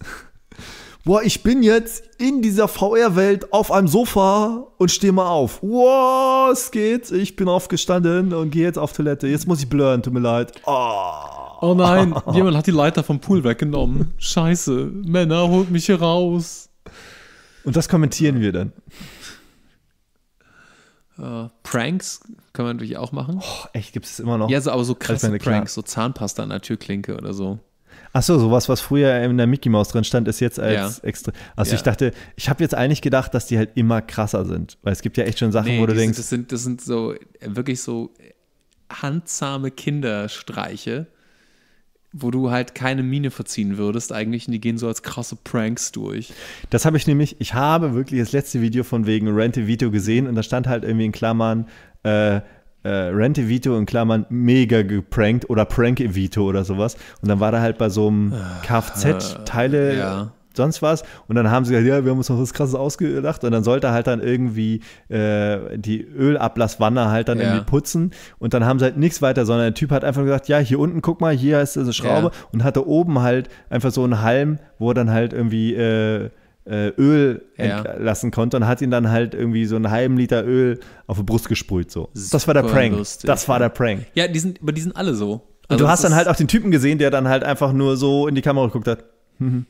boah, ich bin jetzt in dieser VR-Welt auf einem Sofa und stehe mal auf. Wow, es geht. Ich bin aufgestanden und gehe jetzt auf Toilette. Jetzt muss ich blurren, tut mir leid. Oh. Oh nein, jemand hat die Leiter vom Pool weggenommen. Scheiße, Männer, holt mich hier raus. Und das kommentieren wir dann. Uh, Pranks kann man natürlich auch machen. Oh, echt, gibt es immer noch? Ja, so, aber so krasse Pranks, klar. so Zahnpasta an der Türklinke oder so. Achso, sowas, was früher in der Mickey Mouse drin stand, ist jetzt als ja. extra. Also ja. ich dachte, ich habe jetzt eigentlich gedacht, dass die halt immer krasser sind. Weil es gibt ja echt schon Sachen, nee, wo du denkst. das, sind, das sind so äh, wirklich so handsame Kinderstreiche, wo du halt keine Mine verziehen würdest eigentlich und die gehen so als krasse Pranks durch. Das habe ich nämlich, ich habe wirklich das letzte Video von wegen Rente Vito gesehen und da stand halt irgendwie in Klammern, äh, äh, Rent Evito in Klammern mega geprankt oder Prank Vito oder sowas. Und dann war da halt bei so einem ah, Kfz-Teile. Äh, ja. Sonst was. Und dann haben sie gesagt, ja, wir haben uns noch was krasses ausgedacht. Und dann sollte halt dann irgendwie äh, die Ölablasswanne halt dann ja. irgendwie putzen. Und dann haben sie halt nichts weiter, sondern der Typ hat einfach gesagt, ja, hier unten, guck mal, hier ist eine Schraube. Ja. Und hatte oben halt einfach so einen Halm, wo dann halt irgendwie äh, äh, Öl entlassen ja. konnte und hat ihn dann halt irgendwie so einen halben Liter Öl auf die Brust gesprüht. So. das war der Prank. Lustig. Das war der Prank. Ja, die sind, aber die sind alle so. Also und du hast dann halt auch den Typen gesehen, der dann halt einfach nur so in die Kamera geguckt hat. Mhm.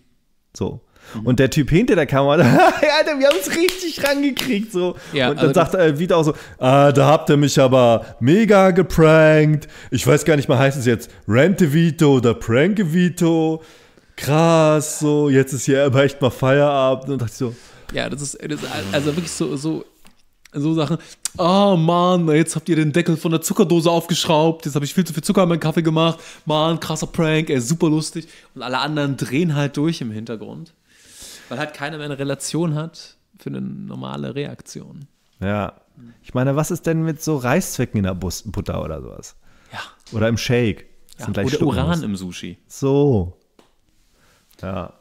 so. Mhm. Und der Typ hinter der Kamera, *laughs* Alter, wir haben es richtig rangekriegt. So. Ja, und dann also sagt er wieder auch so, ah, da habt ihr mich aber mega geprankt. Ich weiß gar nicht mal, heißt es jetzt Rente-Vito oder Prank-Vito? krass, so, jetzt ist hier aber echt mal Feierabend. Und dachte ich so. Ja, das ist, das ist also wirklich so, so, so Sachen. Oh Mann, jetzt habt ihr den Deckel von der Zuckerdose aufgeschraubt. Jetzt habe ich viel zu viel Zucker in meinen Kaffee gemacht. Mann, krasser Prank, ey, super lustig. Und alle anderen drehen halt durch im Hintergrund. Weil halt keiner mehr eine Relation hat für eine normale Reaktion. Ja. Ich meine, was ist denn mit so Reißzwecken in der Bus Butter oder sowas? Ja. Oder im Shake. Ja, oder Uran muss. im Sushi. So. Ja.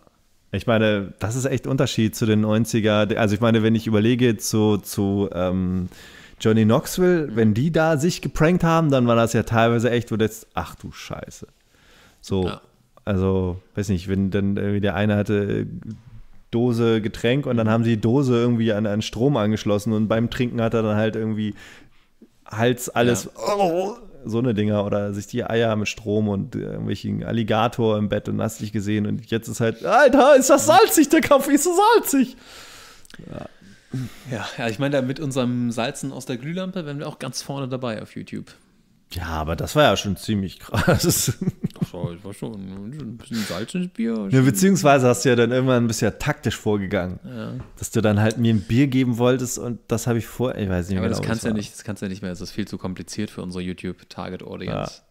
Ich meine, das ist echt Unterschied zu den 90er. Also ich meine, wenn ich überlege zu, zu ähm, Johnny Knoxville, wenn die da sich geprankt haben, dann war das ja teilweise echt, wo jetzt, ach du Scheiße. So, ja. also, weiß nicht, wenn dann irgendwie der eine hatte Dose Getränk und dann mhm. haben sie die Dose irgendwie an, an Strom angeschlossen und beim Trinken hat er dann halt irgendwie Hals alles ja. oh, so eine Dinger oder sich die Eier mit Strom und äh, irgendwelchen Alligator im Bett und hast dich gesehen und jetzt ist halt, Alter, ist das salzig, der Kaffee ist so salzig. Ja. Ja, ja ich meine, mit unserem Salzen aus der Glühlampe wären wir auch ganz vorne dabei auf YouTube. Ja, aber das war ja schon ziemlich krass. Das war, das war schon ein bisschen salziges Bier. Ja, beziehungsweise hast du ja dann irgendwann ein bisschen taktisch vorgegangen. Ja. Dass du dann halt mir ein Bier geben wolltest und das habe ich vor. Ich weiß nicht mehr. Aber das genau, kannst du ja nicht, das kannst du ja nicht mehr, das ist viel zu kompliziert für unsere YouTube-Target-Audience.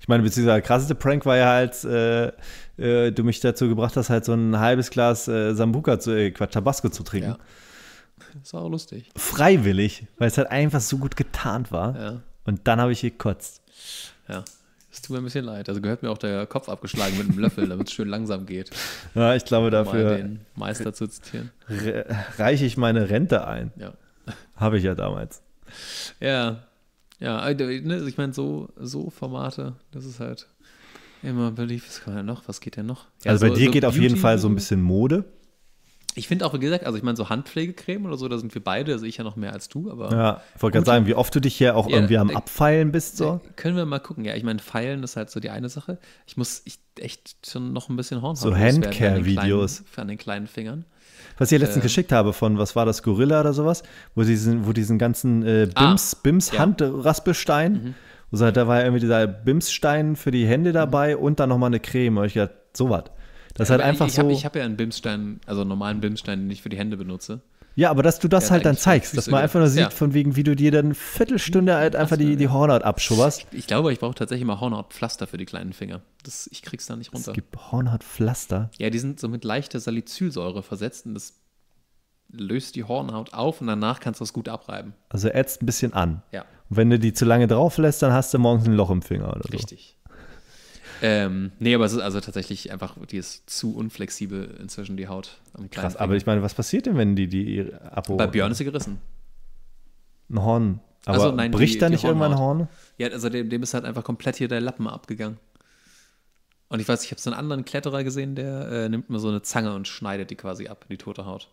Ich meine, beziehungsweise der krasseste Prank war ja halt, äh, äh, du mich dazu gebracht hast, halt so ein halbes Glas äh, Sambuca zu, äh, Quatsch, Tabasco zu trinken. Das war auch lustig. Freiwillig, weil es halt einfach so gut getarnt war. Ja. Und dann habe ich gekotzt. Ja. Es tut mir ein bisschen leid. Also gehört mir auch der Kopf abgeschlagen mit einem Löffel, damit es schön langsam geht. Ja, ich glaube um dafür. den Meister zu zitieren. Reiche ich meine Rente ein. Ja. Habe ich ja damals. Ja. Ja, äh, ne, also ich meine, so, so Formate, das ist halt immer beliebt. was kann man denn noch? Was geht denn noch? Ja, also bei so, dir so geht Beauty auf jeden Fall so ein bisschen Mode. Ich finde auch, wie gesagt, also ich meine, so Handpflegecreme oder so, da sind wir beide, also ich ja noch mehr als du, aber. Ja, ich wollte gerade sagen, wie oft du dich hier auch ja, irgendwie am äh, Abfeilen bist, so. Äh, können wir mal gucken, ja. Ich meine, Feilen ist halt so die eine Sache. Ich muss ich echt schon noch ein bisschen Horn So Handcare-Videos. An den kleinen Fingern. Was ich letztens äh, geschickt habe von, was war das, Gorilla oder sowas, wo diesen, wo diesen ganzen äh, ah, Bims, ah, Bims ja. Handraspelstein, mhm. halt, da war ja irgendwie dieser Bimsstein für die Hände dabei mhm. und dann nochmal eine Creme. Und ich dachte, was. Das ja, hat einfach ich, so. Hab, ich habe ja einen Bimsstein, also einen normalen Bimsstein, den ich für die Hände benutze. Ja, aber dass du das ja, halt dann zeigst, dass man einfach nur sieht, ja. von wegen, wie du dir dann eine Viertelstunde hm, halt einfach die, die Hornhaut abschubberst. Ich, ich, glaube, ich brauche tatsächlich mal Hornhautpflaster für die kleinen Finger. Das, ich krieg's da nicht runter. Es gibt Hornhautpflaster? Ja, die sind so mit leichter Salicylsäure versetzt und das löst die Hornhaut auf und danach kannst du es gut abreiben. Also ätzt ein bisschen an. Ja. Und wenn du die zu lange drauf lässt, dann hast du morgens ein Loch im Finger oder so. Richtig. Ähm, nee, aber es ist also tatsächlich einfach, die ist zu unflexibel inzwischen, die Haut. Am Krass, aber ich meine, was passiert denn, wenn die die abholen? Bei Björn ist sie gerissen. Ein Horn. Aber also, nein, bricht die, da nicht irgendwann ein Horn? Ja, also dem, dem, ist halt einfach komplett hier der Lappen abgegangen. Und ich weiß, ich habe so einen anderen Kletterer gesehen, der äh, nimmt mal so eine Zange und schneidet die quasi ab, die tote Haut.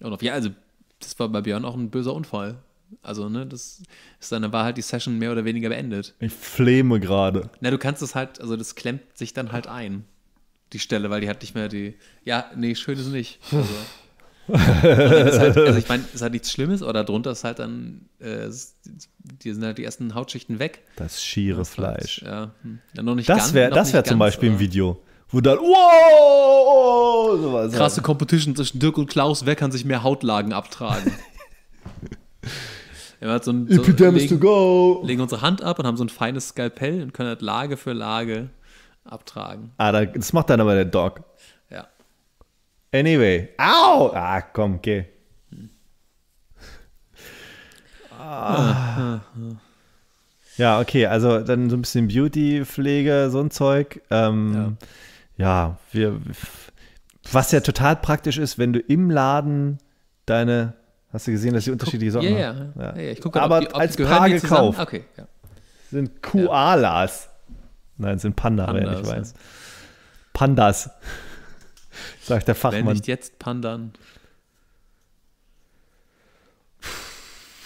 Und auf, ja, also das war bei Björn auch ein böser Unfall. Also, ne, das ist dann, dann war halt die Session mehr oder weniger beendet. Ich flehme gerade. Na, du kannst es halt, also das klemmt sich dann halt ein, die Stelle, weil die hat nicht mehr die. Ja, nee, schön ist nicht. Also, ist halt, also ich meine, ist halt nichts Schlimmes, oder darunter ist halt dann, äh, die sind halt die ersten Hautschichten weg. Das schiere das Fleisch. Halt, ja, hm. ja, noch nicht das wäre Das zum Beispiel oder? ein Video wo dann, wow, oh, sowas. Krasse halt. Competition zwischen Dirk und Klaus, wer kann sich mehr Hautlagen abtragen? *laughs* Wir halt so ein, so Epidemics legen, to go. legen unsere Hand ab und haben so ein feines Skalpell und können halt Lage für Lage abtragen. Ah, das macht dann aber der Dog. Ja. Anyway. Au! Ah, komm, geh. Hm. Ah. Ja, okay, also dann so ein bisschen Beauty-Pflege, so ein Zeug. Ähm, ja. ja, wir. Was ja total praktisch ist, wenn du im Laden deine Hast du gesehen, dass die unterschiedliche Socken yeah, haben? Ja, ja. ja. Ich gucke, Aber ob die, ob als Paar gekauft. Okay, ja. Sind Koalas. Nein, sind Panda, Pandas, wer nicht weiß. Ja. Pandas. *laughs* Sagt der Fachmann. Wenn nicht jetzt Pandan.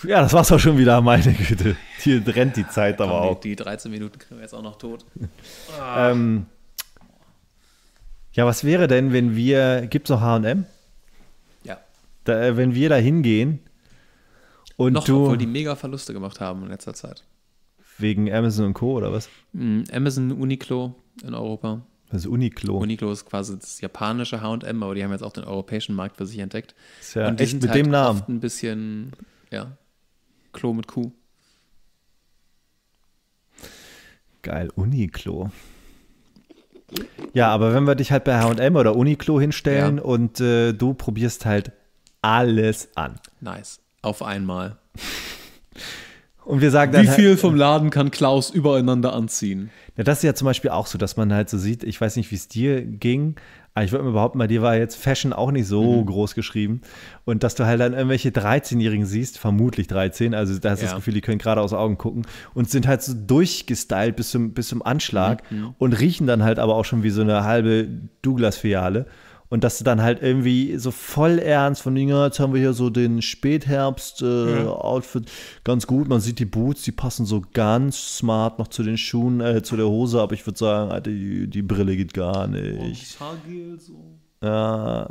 Ja, das war's auch schon wieder, meine Güte. Hier rennt die Zeit aber auch. Die, die 13 Minuten kriegen wir jetzt auch noch tot. *laughs* ähm, ja, was wäre denn, wenn wir. Gibt's noch HM? da, äh, wenn wir da hingehen und Noch, du. Obwohl die mega Verluste gemacht haben in letzter Zeit. Wegen Amazon und Co. oder was? Hm, Amazon, Uniqlo in Europa. Das also ist Uniqlo. Uniqlo ist quasi das japanische H&M, aber die haben jetzt auch den europäischen Markt für sich entdeckt. Ist ja und echt mit halt dem Namen. Oft ein bisschen, ja, Klo mit Kuh. Geil, Uniqlo. Ja, aber wenn wir dich halt bei H&M oder Uniqlo hinstellen ja. und äh, du probierst halt alles an. Nice. Auf einmal. Und wir sagen dann Wie halt- viel halt, vom Laden kann Klaus übereinander anziehen? Ja, das ist ja zum Beispiel auch so, dass man halt so sieht, ich weiß nicht, wie es dir ging, aber ich würde mir überhaupt mal, dir war jetzt Fashion auch nicht so mhm. groß geschrieben. Und dass du halt dann irgendwelche 13-Jährigen siehst, vermutlich 13, also da hast du ja. das Gefühl, die können gerade aus Augen gucken und sind halt so durchgestylt bis zum, bis zum Anschlag mhm. und riechen dann halt aber auch schon wie so eine halbe Douglas-Filiale. Und dass du dann halt irgendwie so voll ernst von Inga, jetzt haben wir hier so den Spätherbst-Outfit, äh, mhm. ganz gut. Man sieht die Boots, die passen so ganz smart noch zu den Schuhen, äh, zu der Hose, aber ich würde sagen, Alter, die, die, Brille geht gar nicht. Und die Haargel so. Ja.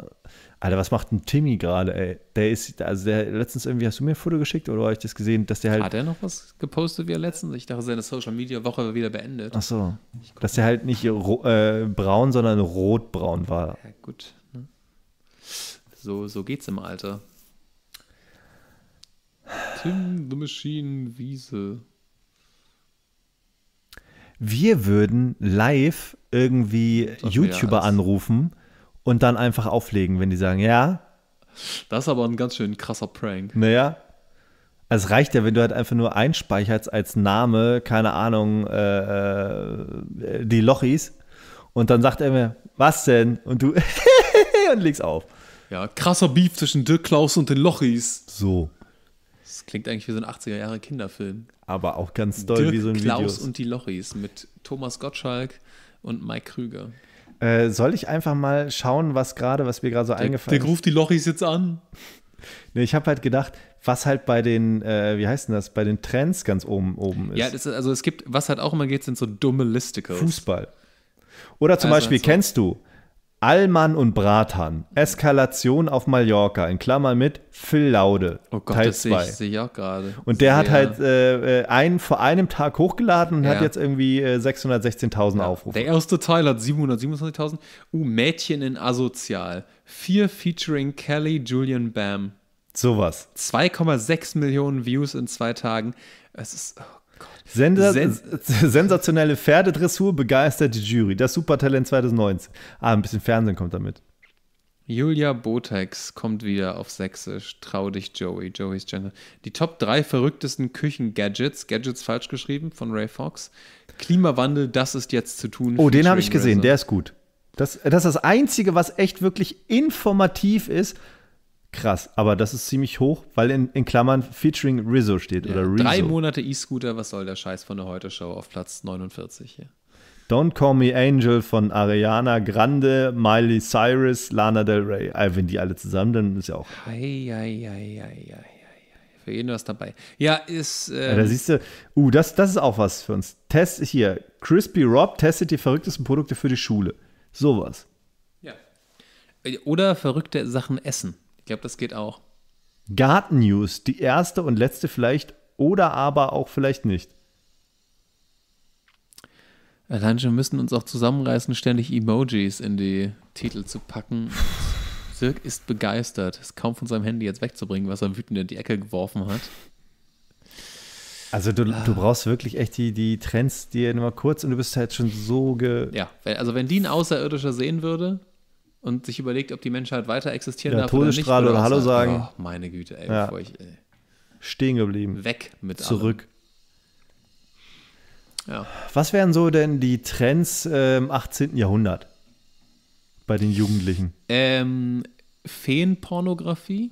Alter, was macht denn Timmy gerade, ey? Der ist, also der letztens irgendwie, hast du mir ein Foto geschickt oder habe ich das gesehen, dass der halt. Hat er noch was gepostet wie er letztens? Ich dachte, seine Social Media Woche war wieder beendet. Ach so. Dass der halt nicht äh, braun, sondern rotbraun war. Ja, gut. Ne? So, so geht's im Alter. Tim the Machine Wiese. Wir würden live irgendwie YouTuber anrufen und dann einfach auflegen, wenn die sagen, ja. Das ist aber ein ganz schön krasser Prank. Naja. Also es reicht ja, wenn du halt einfach nur einspeicherst als Name, keine Ahnung, äh, äh die Lochis. Und dann sagt er mir, was denn? Und du *laughs* und legst auf. Ja, krasser Beef zwischen Dirk Klaus und den Lochis. So. Das klingt eigentlich wie so ein 80er Jahre Kinderfilm. Aber auch ganz doll Dirk wie so ein Video. Klaus Videos. und die Lochis mit Thomas Gottschalk und Mike Krüger. Äh, soll ich einfach mal schauen, was gerade, was mir gerade so der, eingefallen ist? Der ruft die Lochis jetzt an. Nee, ich habe halt gedacht, was halt bei den, äh, wie heißt denn das, bei den Trends ganz oben oben ist. Ja, ist, also es gibt, was halt auch immer geht, sind so dumme Listicles. Fußball. Oder zum also, Beispiel, kennst du Allmann und Bratan. Eskalation auf Mallorca, in Klammer mit Phil Laude. Oh Gott, Teil das sehe ich, seh ich, auch gerade. Und der Sehr. hat halt äh, einen, vor einem Tag hochgeladen und ja. hat jetzt irgendwie äh, 616.000 ja. Aufrufe. Der erste Teil hat 727.000. Uh, Mädchen in Asozial. Vier featuring Kelly, Julian Bam. Sowas. 2,6 Millionen Views in zwei Tagen. Es ist, oh Sensa Sen *laughs* sensationelle Pferdedressur begeistert die Jury. Das Supertalent 2019. Ah, ein bisschen Fernsehen kommt damit. Julia Botex kommt wieder auf Sächsisch. Trau dich, Joey. Joey's Channel. Die Top 3 verrücktesten Küchen-Gadgets. Gadgets falsch geschrieben von Ray Fox. Klimawandel, das ist jetzt zu tun. Oh, den habe ich gesehen. Razor. Der ist gut. Das, das ist das Einzige, was echt wirklich informativ ist krass. Aber das ist ziemlich hoch, weil in, in Klammern featuring Rizzo steht. Ja, oder Rizzo. Drei Monate E-Scooter, was soll der Scheiß von der Heute-Show auf Platz 49 hier? Don't Call Me Angel von Ariana Grande, Miley Cyrus, Lana Del Rey. Äh, wenn die alle zusammen, dann ist ja auch. Ei, ei, ei, ei, ei. Für jeden was dabei. Ja, ist. Ähm ja, da siehst du, uh, das, das ist auch was für uns. Test hier. Crispy Rob testet die verrücktesten Produkte für die Schule. Sowas. Ja. Oder verrückte Sachen essen. Ich glaube, das geht auch. Garten-News, die erste und letzte vielleicht oder aber auch vielleicht nicht. Allein wir müssen uns auch zusammenreißen, ständig Emojis in die Titel zu packen. Dirk ist begeistert, ist kaum von seinem Handy jetzt wegzubringen, was er wütend in die Ecke geworfen hat. Also du, ah. du brauchst wirklich echt die, die Trends dir nur kurz und du bist halt schon so ge... Ja, also wenn die ein Außerirdischer sehen würde, und sich überlegt, ob die Menschheit weiter existieren ja, darf Todesstrahl oder nicht. Oder Hallo sagen. sagen. Oh, meine Güte, ey, ja. bevor ich. Ey. Stehen geblieben. Weg mit Zurück. Allem. Ja. Was wären so denn die Trends im ähm, 18. Jahrhundert bei den Jugendlichen? Ähm, Feenpornografie.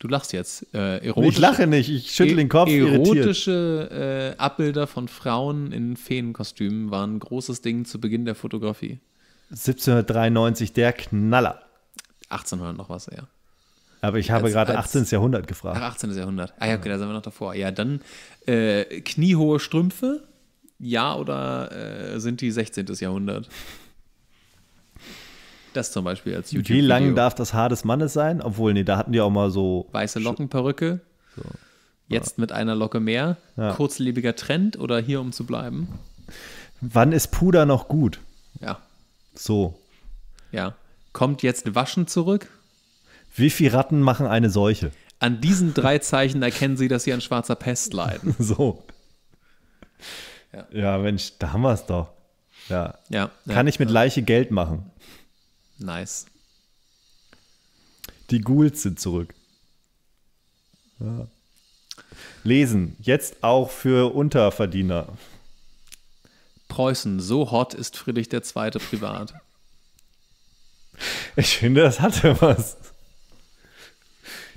Du lachst jetzt. Äh, ich lache nicht, ich schüttle den Kopf. Erotische äh, Abbilder von Frauen in Feenkostümen waren ein großes Ding zu Beginn der Fotografie. 1793 der Knaller. 1800 noch was, ja. Aber ich habe als, gerade als, 18. Jahrhundert gefragt. Ach, 18. Jahrhundert. Ah ja, okay, da sind wir noch davor. Ja, dann äh, kniehohe Strümpfe. Ja, oder äh, sind die 16. Jahrhundert? Das zum Beispiel als YouTube. -Video. Wie lang darf das Haar des Mannes sein? Obwohl, nee, da hatten die auch mal so. Weiße Lockenperücke. So. Jetzt ja. mit einer Locke mehr. Ja. Kurzlebiger Trend oder hier um zu bleiben? Wann ist Puder noch gut? Ja. So. Ja. Kommt jetzt Waschen zurück? Wie viele Ratten machen eine Seuche? An diesen drei Zeichen erkennen sie, dass sie an schwarzer Pest leiden. *laughs* so. Ja. ja, Mensch, da haben wir es doch. Ja. ja. Kann ja, ich mit ja. Leiche Geld machen? Nice. Die Ghouls sind zurück. Ja. Lesen, jetzt auch für Unterverdiener. Preußen. So hot ist Friedrich II. privat. *laughs* Ich finde, das hatte was.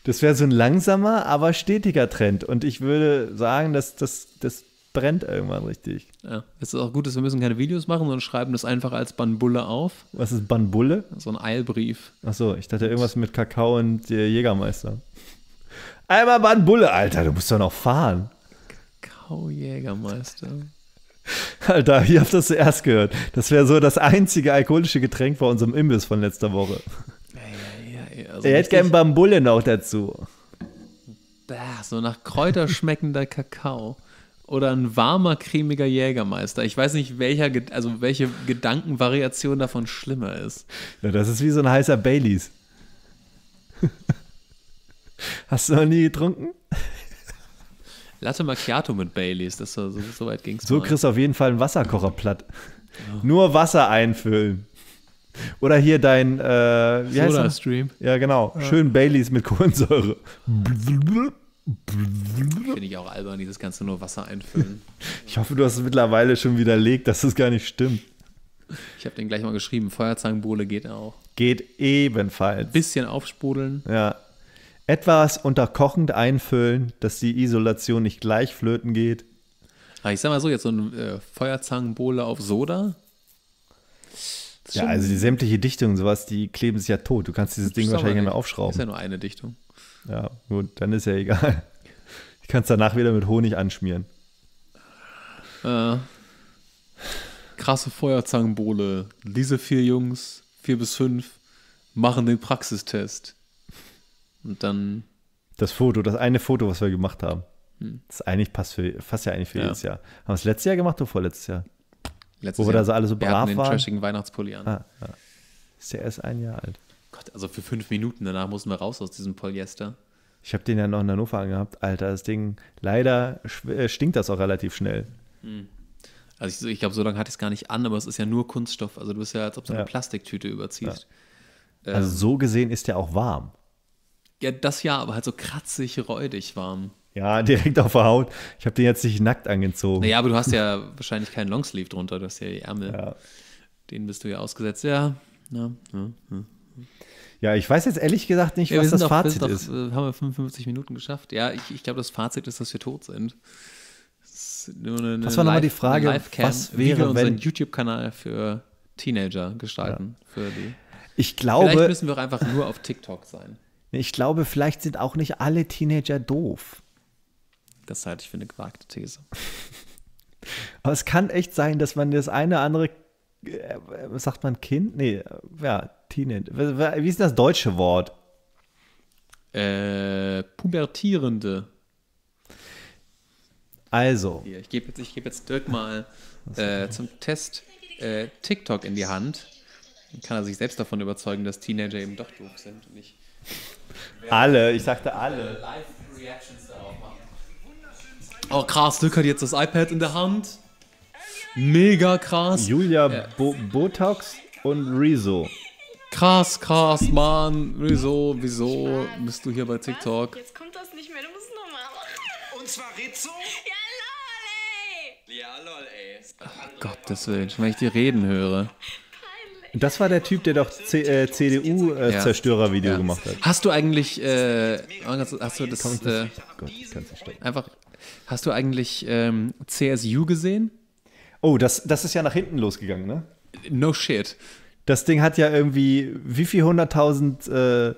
Das wäre so ein langsamer, aber stetiger Trend. Und ich würde sagen, dass das, das brennt irgendwann richtig. Ja, es ist auch gut, dass wir müssen keine Videos machen, sondern schreiben das einfach als Banbulle auf. Was ist Banbulle? So ein Eilbrief. Achso, ich dachte irgendwas mit Kakao und Jägermeister. Einmal Banbulle, Alter, du musst doch noch fahren. Kakao-Jägermeister. *laughs* Alter, hier habt ihr es zuerst gehört. Das wäre so das einzige alkoholische Getränk bei unserem Imbiss von letzter Woche. Ja, ja, ja, also er hätte gern Bambulle noch dazu. Bah, so nach Kräuter schmeckender Kakao. Oder ein warmer, cremiger Jägermeister. Ich weiß nicht, welcher, also welche Gedankenvariation davon schlimmer ist. Ja, das ist wie so ein heißer Baileys. *laughs* Hast du noch nie getrunken? Latte Macchiato mit Baileys, das war, so, so weit ging es. So mal. kriegst du auf jeden Fall einen Wasserkocher platt. Oh. Nur Wasser einfüllen. Oder hier dein äh, wie Soda heißt Stream. Ja, genau. Ja. Schön Baileys mit Kohlensäure. Finde ich auch albern, dieses ganze nur Wasser einfüllen. *laughs* ich hoffe, du hast es mittlerweile schon widerlegt, dass das gar nicht stimmt. Ich habe den gleich mal geschrieben, Feuerzangenbowle geht auch. Geht ebenfalls. Ein bisschen aufsprudeln. Ja etwas unterkochend einfüllen, dass die Isolation nicht gleich flöten geht. Ah, ich sag mal so, jetzt so ein äh, Feuerzangenbowle auf Soda. Ja, also die sämtliche Dichtung und sowas, die kleben sich ja tot. Du kannst dieses Ding wahrscheinlich nicht mehr aufschrauben. Ist ja nur eine Dichtung. Ja, gut, dann ist ja egal. Ich kann es danach wieder mit Honig anschmieren. Äh, krasse Feuerzangenbowle. Diese vier Jungs, vier bis fünf, machen den Praxistest. Und dann. Das Foto, das eine Foto, was wir gemacht haben. Hm. Das eigentlich passt, für, fast ja eigentlich für ja. jedes Jahr. Haben wir es letztes Jahr gemacht oder vorletztes Jahr? Letztes Wo wir da so alle so brav waren. waren. den trashigen Weihnachtspulli an. Ah, ja. Ah. Ist ja erst ein Jahr alt. Gott, also für fünf Minuten, danach mussten wir raus aus diesem Polyester. Ich habe den ja noch in Hannover angehabt. Alter, das Ding, leider äh, stinkt das auch relativ schnell. Hm. Also ich, ich glaube, so lange hatte ich es gar nicht an, aber es ist ja nur Kunststoff. Also du bist ja, als ob du ja. eine Plastiktüte überziehst. Ja. Also ähm, so gesehen ist der auch warm. Ja, das ja, aber halt so kratzig, räudig warm. Ja, direkt auf der Haut. Ich habe den jetzt nicht nackt angezogen. Naja, aber du hast ja *laughs* wahrscheinlich keinen Longsleeve drunter, du hast ja die Ärmel. Ja. Den bist du ja ausgesetzt. Ja, ja, ja. ja. Ja, ich weiß jetzt ehrlich gesagt nicht, ja, was das doch, Fazit doch, ist. Äh, haben wir 55 Minuten geschafft? Ja, ich, ich glaube, das Fazit ist, dass wir tot sind. Das, eine, das war nochmal die Frage, was wäre, wie wir unseren YouTube-Kanal für Teenager gestalten. Ja. Für die. Ich glaube. Vielleicht müssen wir auch einfach nur auf TikTok sein. Ich glaube, vielleicht sind auch nicht alle Teenager doof. Das halte ich für eine gewagte These. Aber es kann echt sein, dass man das eine oder andere, äh, sagt man Kind? Nee, äh, ja, Teenager. Wie ist das deutsche Wort? Äh, pubertierende. Also. Hier, ich gebe jetzt, geb jetzt Dirk mal äh, zum Test äh, TikTok in die Hand. Dann kann er sich selbst davon überzeugen, dass Teenager eben doch doof sind und nicht alle, ich sagte alle. Oh krass, Dirk hat jetzt das iPad in der Hand. Mega krass. Julia ja. Bo Botox und Rizzo. Krass, krass, Mann. Rizzo, wieso bist du hier bei TikTok? Jetzt kommt das nicht mehr, du musst nochmal machen. Und zwar Rizzo? Ja, lol, ey. Ja, lol, ey. Gott, Gottes Willen, schon wenn ich die reden höre. Das war der Typ, der doch äh, CDU-Zerstörer-Video äh, ja. gemacht hat. Hast du eigentlich, äh, hast du das, Komm, äh, Gott, einfach, hast du eigentlich ähm, CSU gesehen? Oh, das, das ist ja nach hinten losgegangen, ne? No shit. Das Ding hat ja irgendwie, wie viel hunderttausend äh,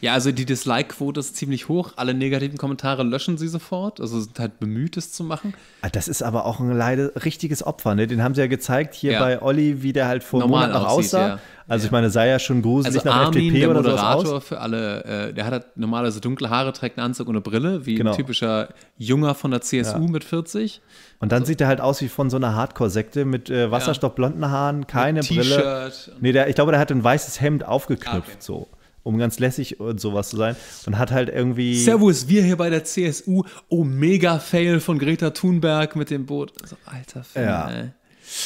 ja, also die Dislike-Quote ist ziemlich hoch. Alle negativen Kommentare löschen sie sofort. Also sind halt bemüht, es zu machen. Ah, das ist aber auch ein leider richtiges Opfer. Ne? Den haben sie ja gezeigt hier ja. bei Olli, wie der halt vor einem Monat noch aussah. Ja. Also ich meine, sah ja schon gruselig also nach Armin, FDP der oder Moderator aus. für alle, äh, der hat halt normalerweise dunkle Haare, trägt einen Anzug und eine Brille, wie genau. ein typischer Junger von der CSU ja. mit 40. Und dann so. sieht er halt aus wie von so einer Hardcore-Sekte mit äh, wasserstoffblonden Haaren, keine Brille. Nee, der, ich glaube, der hat ein weißes Hemd aufgeknüpft ah, okay. so um ganz lässig und sowas zu sein. Und hat halt irgendwie. Servus, wir hier bei der CSU. omega Fail von Greta Thunberg mit dem Boot. Also, alter Film, ja.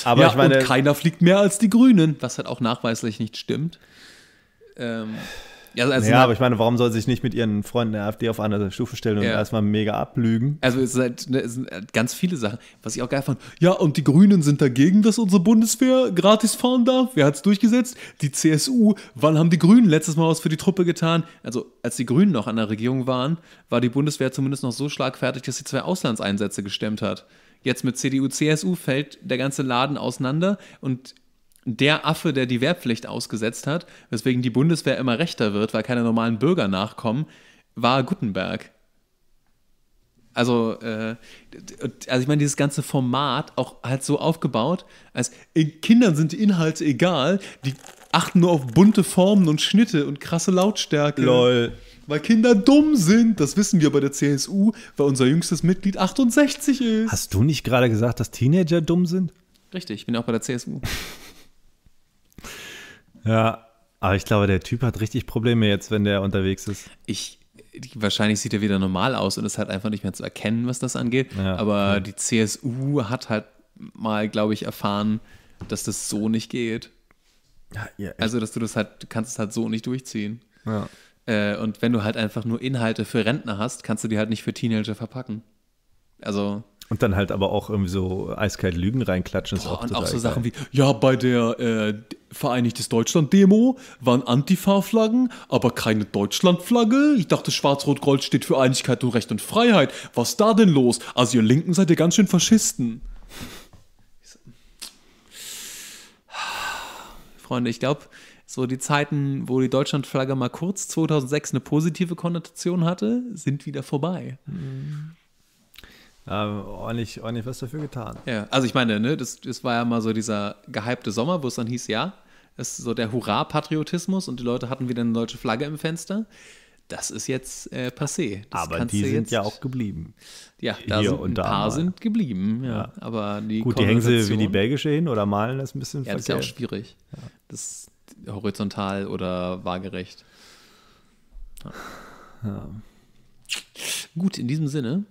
Aber ja, ich meine. Und keiner fliegt mehr als die Grünen, was halt auch nachweislich nicht stimmt. Ähm. Ja, also ja aber ich meine, warum soll sich nicht mit ihren Freunden der AfD auf eine Stufe stellen und ja. erstmal mega ablügen? Also es sind, halt, ne, es sind, halt ganz viele Sachen. Was ich auch geil fand, ja, und die Grünen sind dagegen, dass unsere Bundeswehr gratis fahren darf. Wer hat es durchgesetzt? Die CSU. Wann haben die Grünen letztes Mal was für die Truppe getan? Also als die Grünen noch an der Regierung waren, war die Bundeswehr zumindest noch so schlagfertig, dass sie zwei Auslandseinsätze gestemmt hat jetzt mit CDU, CSU fällt der ganze Laden auseinander und der Affe, der die Wehrpflicht ausgesetzt hat, weswegen die Bundeswehr immer rechter wird, weil keine normalen Bürger nachkommen, war Gutenberg. Also, äh, also ich meine, dieses ganze Format auch halt so aufgebaut, als Kindern sind die Inhalte egal, die achten nur auf bunte Formen und Schnitte und krasse Lautstärke. Lol. Weil Kinder dumm sind, das wissen wir bei der CSU, weil unser jüngstes Mitglied 68 ist. Hast du nicht gerade gesagt, dass Teenager dumm sind? Richtig, ich bin auch bei der CSU. *laughs* Ja, aber ich glaube, der Typ hat richtig Probleme jetzt, wenn der unterwegs ist. Ich, wahrscheinlich sieht er wieder normal aus und ist halt einfach nicht mehr zu erkennen, was das angeht. Ja, aber ja. die CSU hat halt mal, glaube ich, erfahren, dass das so nicht geht. Ja, also, dass du das halt, du kannst es halt so nicht durchziehen. Äh, und wenn du halt einfach nur Inhalte für Rentner hast, kannst du die halt nicht für Teenager verpacken. Also, und dann halt aber auch irgendwie so eiskalt Lügen reinklatschen. Boah, ist auch und auch so geil. Sachen wie, ja, bei der äh, Vereinigtes Deutschland-Demo waren Antifa-Flaggen, aber keine Deutschland-Flagge. Ich dachte, Schwarz-Rot-Gold steht für Einigkeit und Recht und Freiheit. Was ist da denn los? Also ihr Linken seid ihr ganz schön Faschisten. Freunde, ich glaube, so die Zeiten, wo die Deutschlandflagge mal kurz 2006 eine positive Konnotation hatte, sind wieder vorbei. Mhm ähm, ordentlich, ordentlich was dafür getan. Ja, also ich meine, ne, das, das war ja mal so dieser gehypte Sommer, wo es dann hieß, ja, das ist so der Hurra-Patriotismus und die Leute hatten wieder eine deutsche Flagge im Fenster. Das ist jetzt äh, passé. Das aber die sind ja auch geblieben. Ja, da Hier sind ein paar sind geblieben. Ja. ja. Aber die Gut, die hängen sie wie die belgische hin oder malen das ein bisschen Ja, verkehrt. das ist ja auch schwierig. Ja. Das horizontal oder waagerecht. Ja. Gut, in diesem Sinne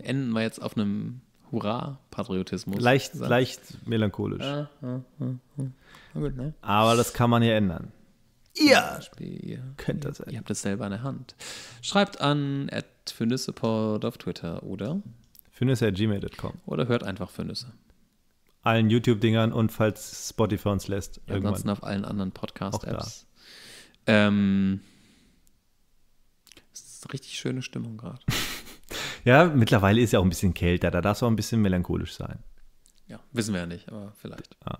enden wir jetzt auf einem Hurra-Patriotismus. Leicht, leicht melancholisch. Ah, ah, ah, ah. gut, ne? Aber das kann man ja ändern. Ja, ihr könnt das ändern. Ihr habt das selber in der Hand. Schreibt an at auf Twitter, oder? Fünüsse gmail.com. Oder hört einfach Fünüsse. Allen YouTube-Dingern und falls Spotify uns lässt. Ja, irgendwann. Ansonsten auf allen anderen Podcast-Apps. Ähm, es ist eine richtig schöne Stimmung gerade. Ja, mittlerweile ist ja auch ein bisschen kälter, da darf es auch ein bisschen melancholisch sein. Ja, wissen wir ja nicht, aber vielleicht. Ah.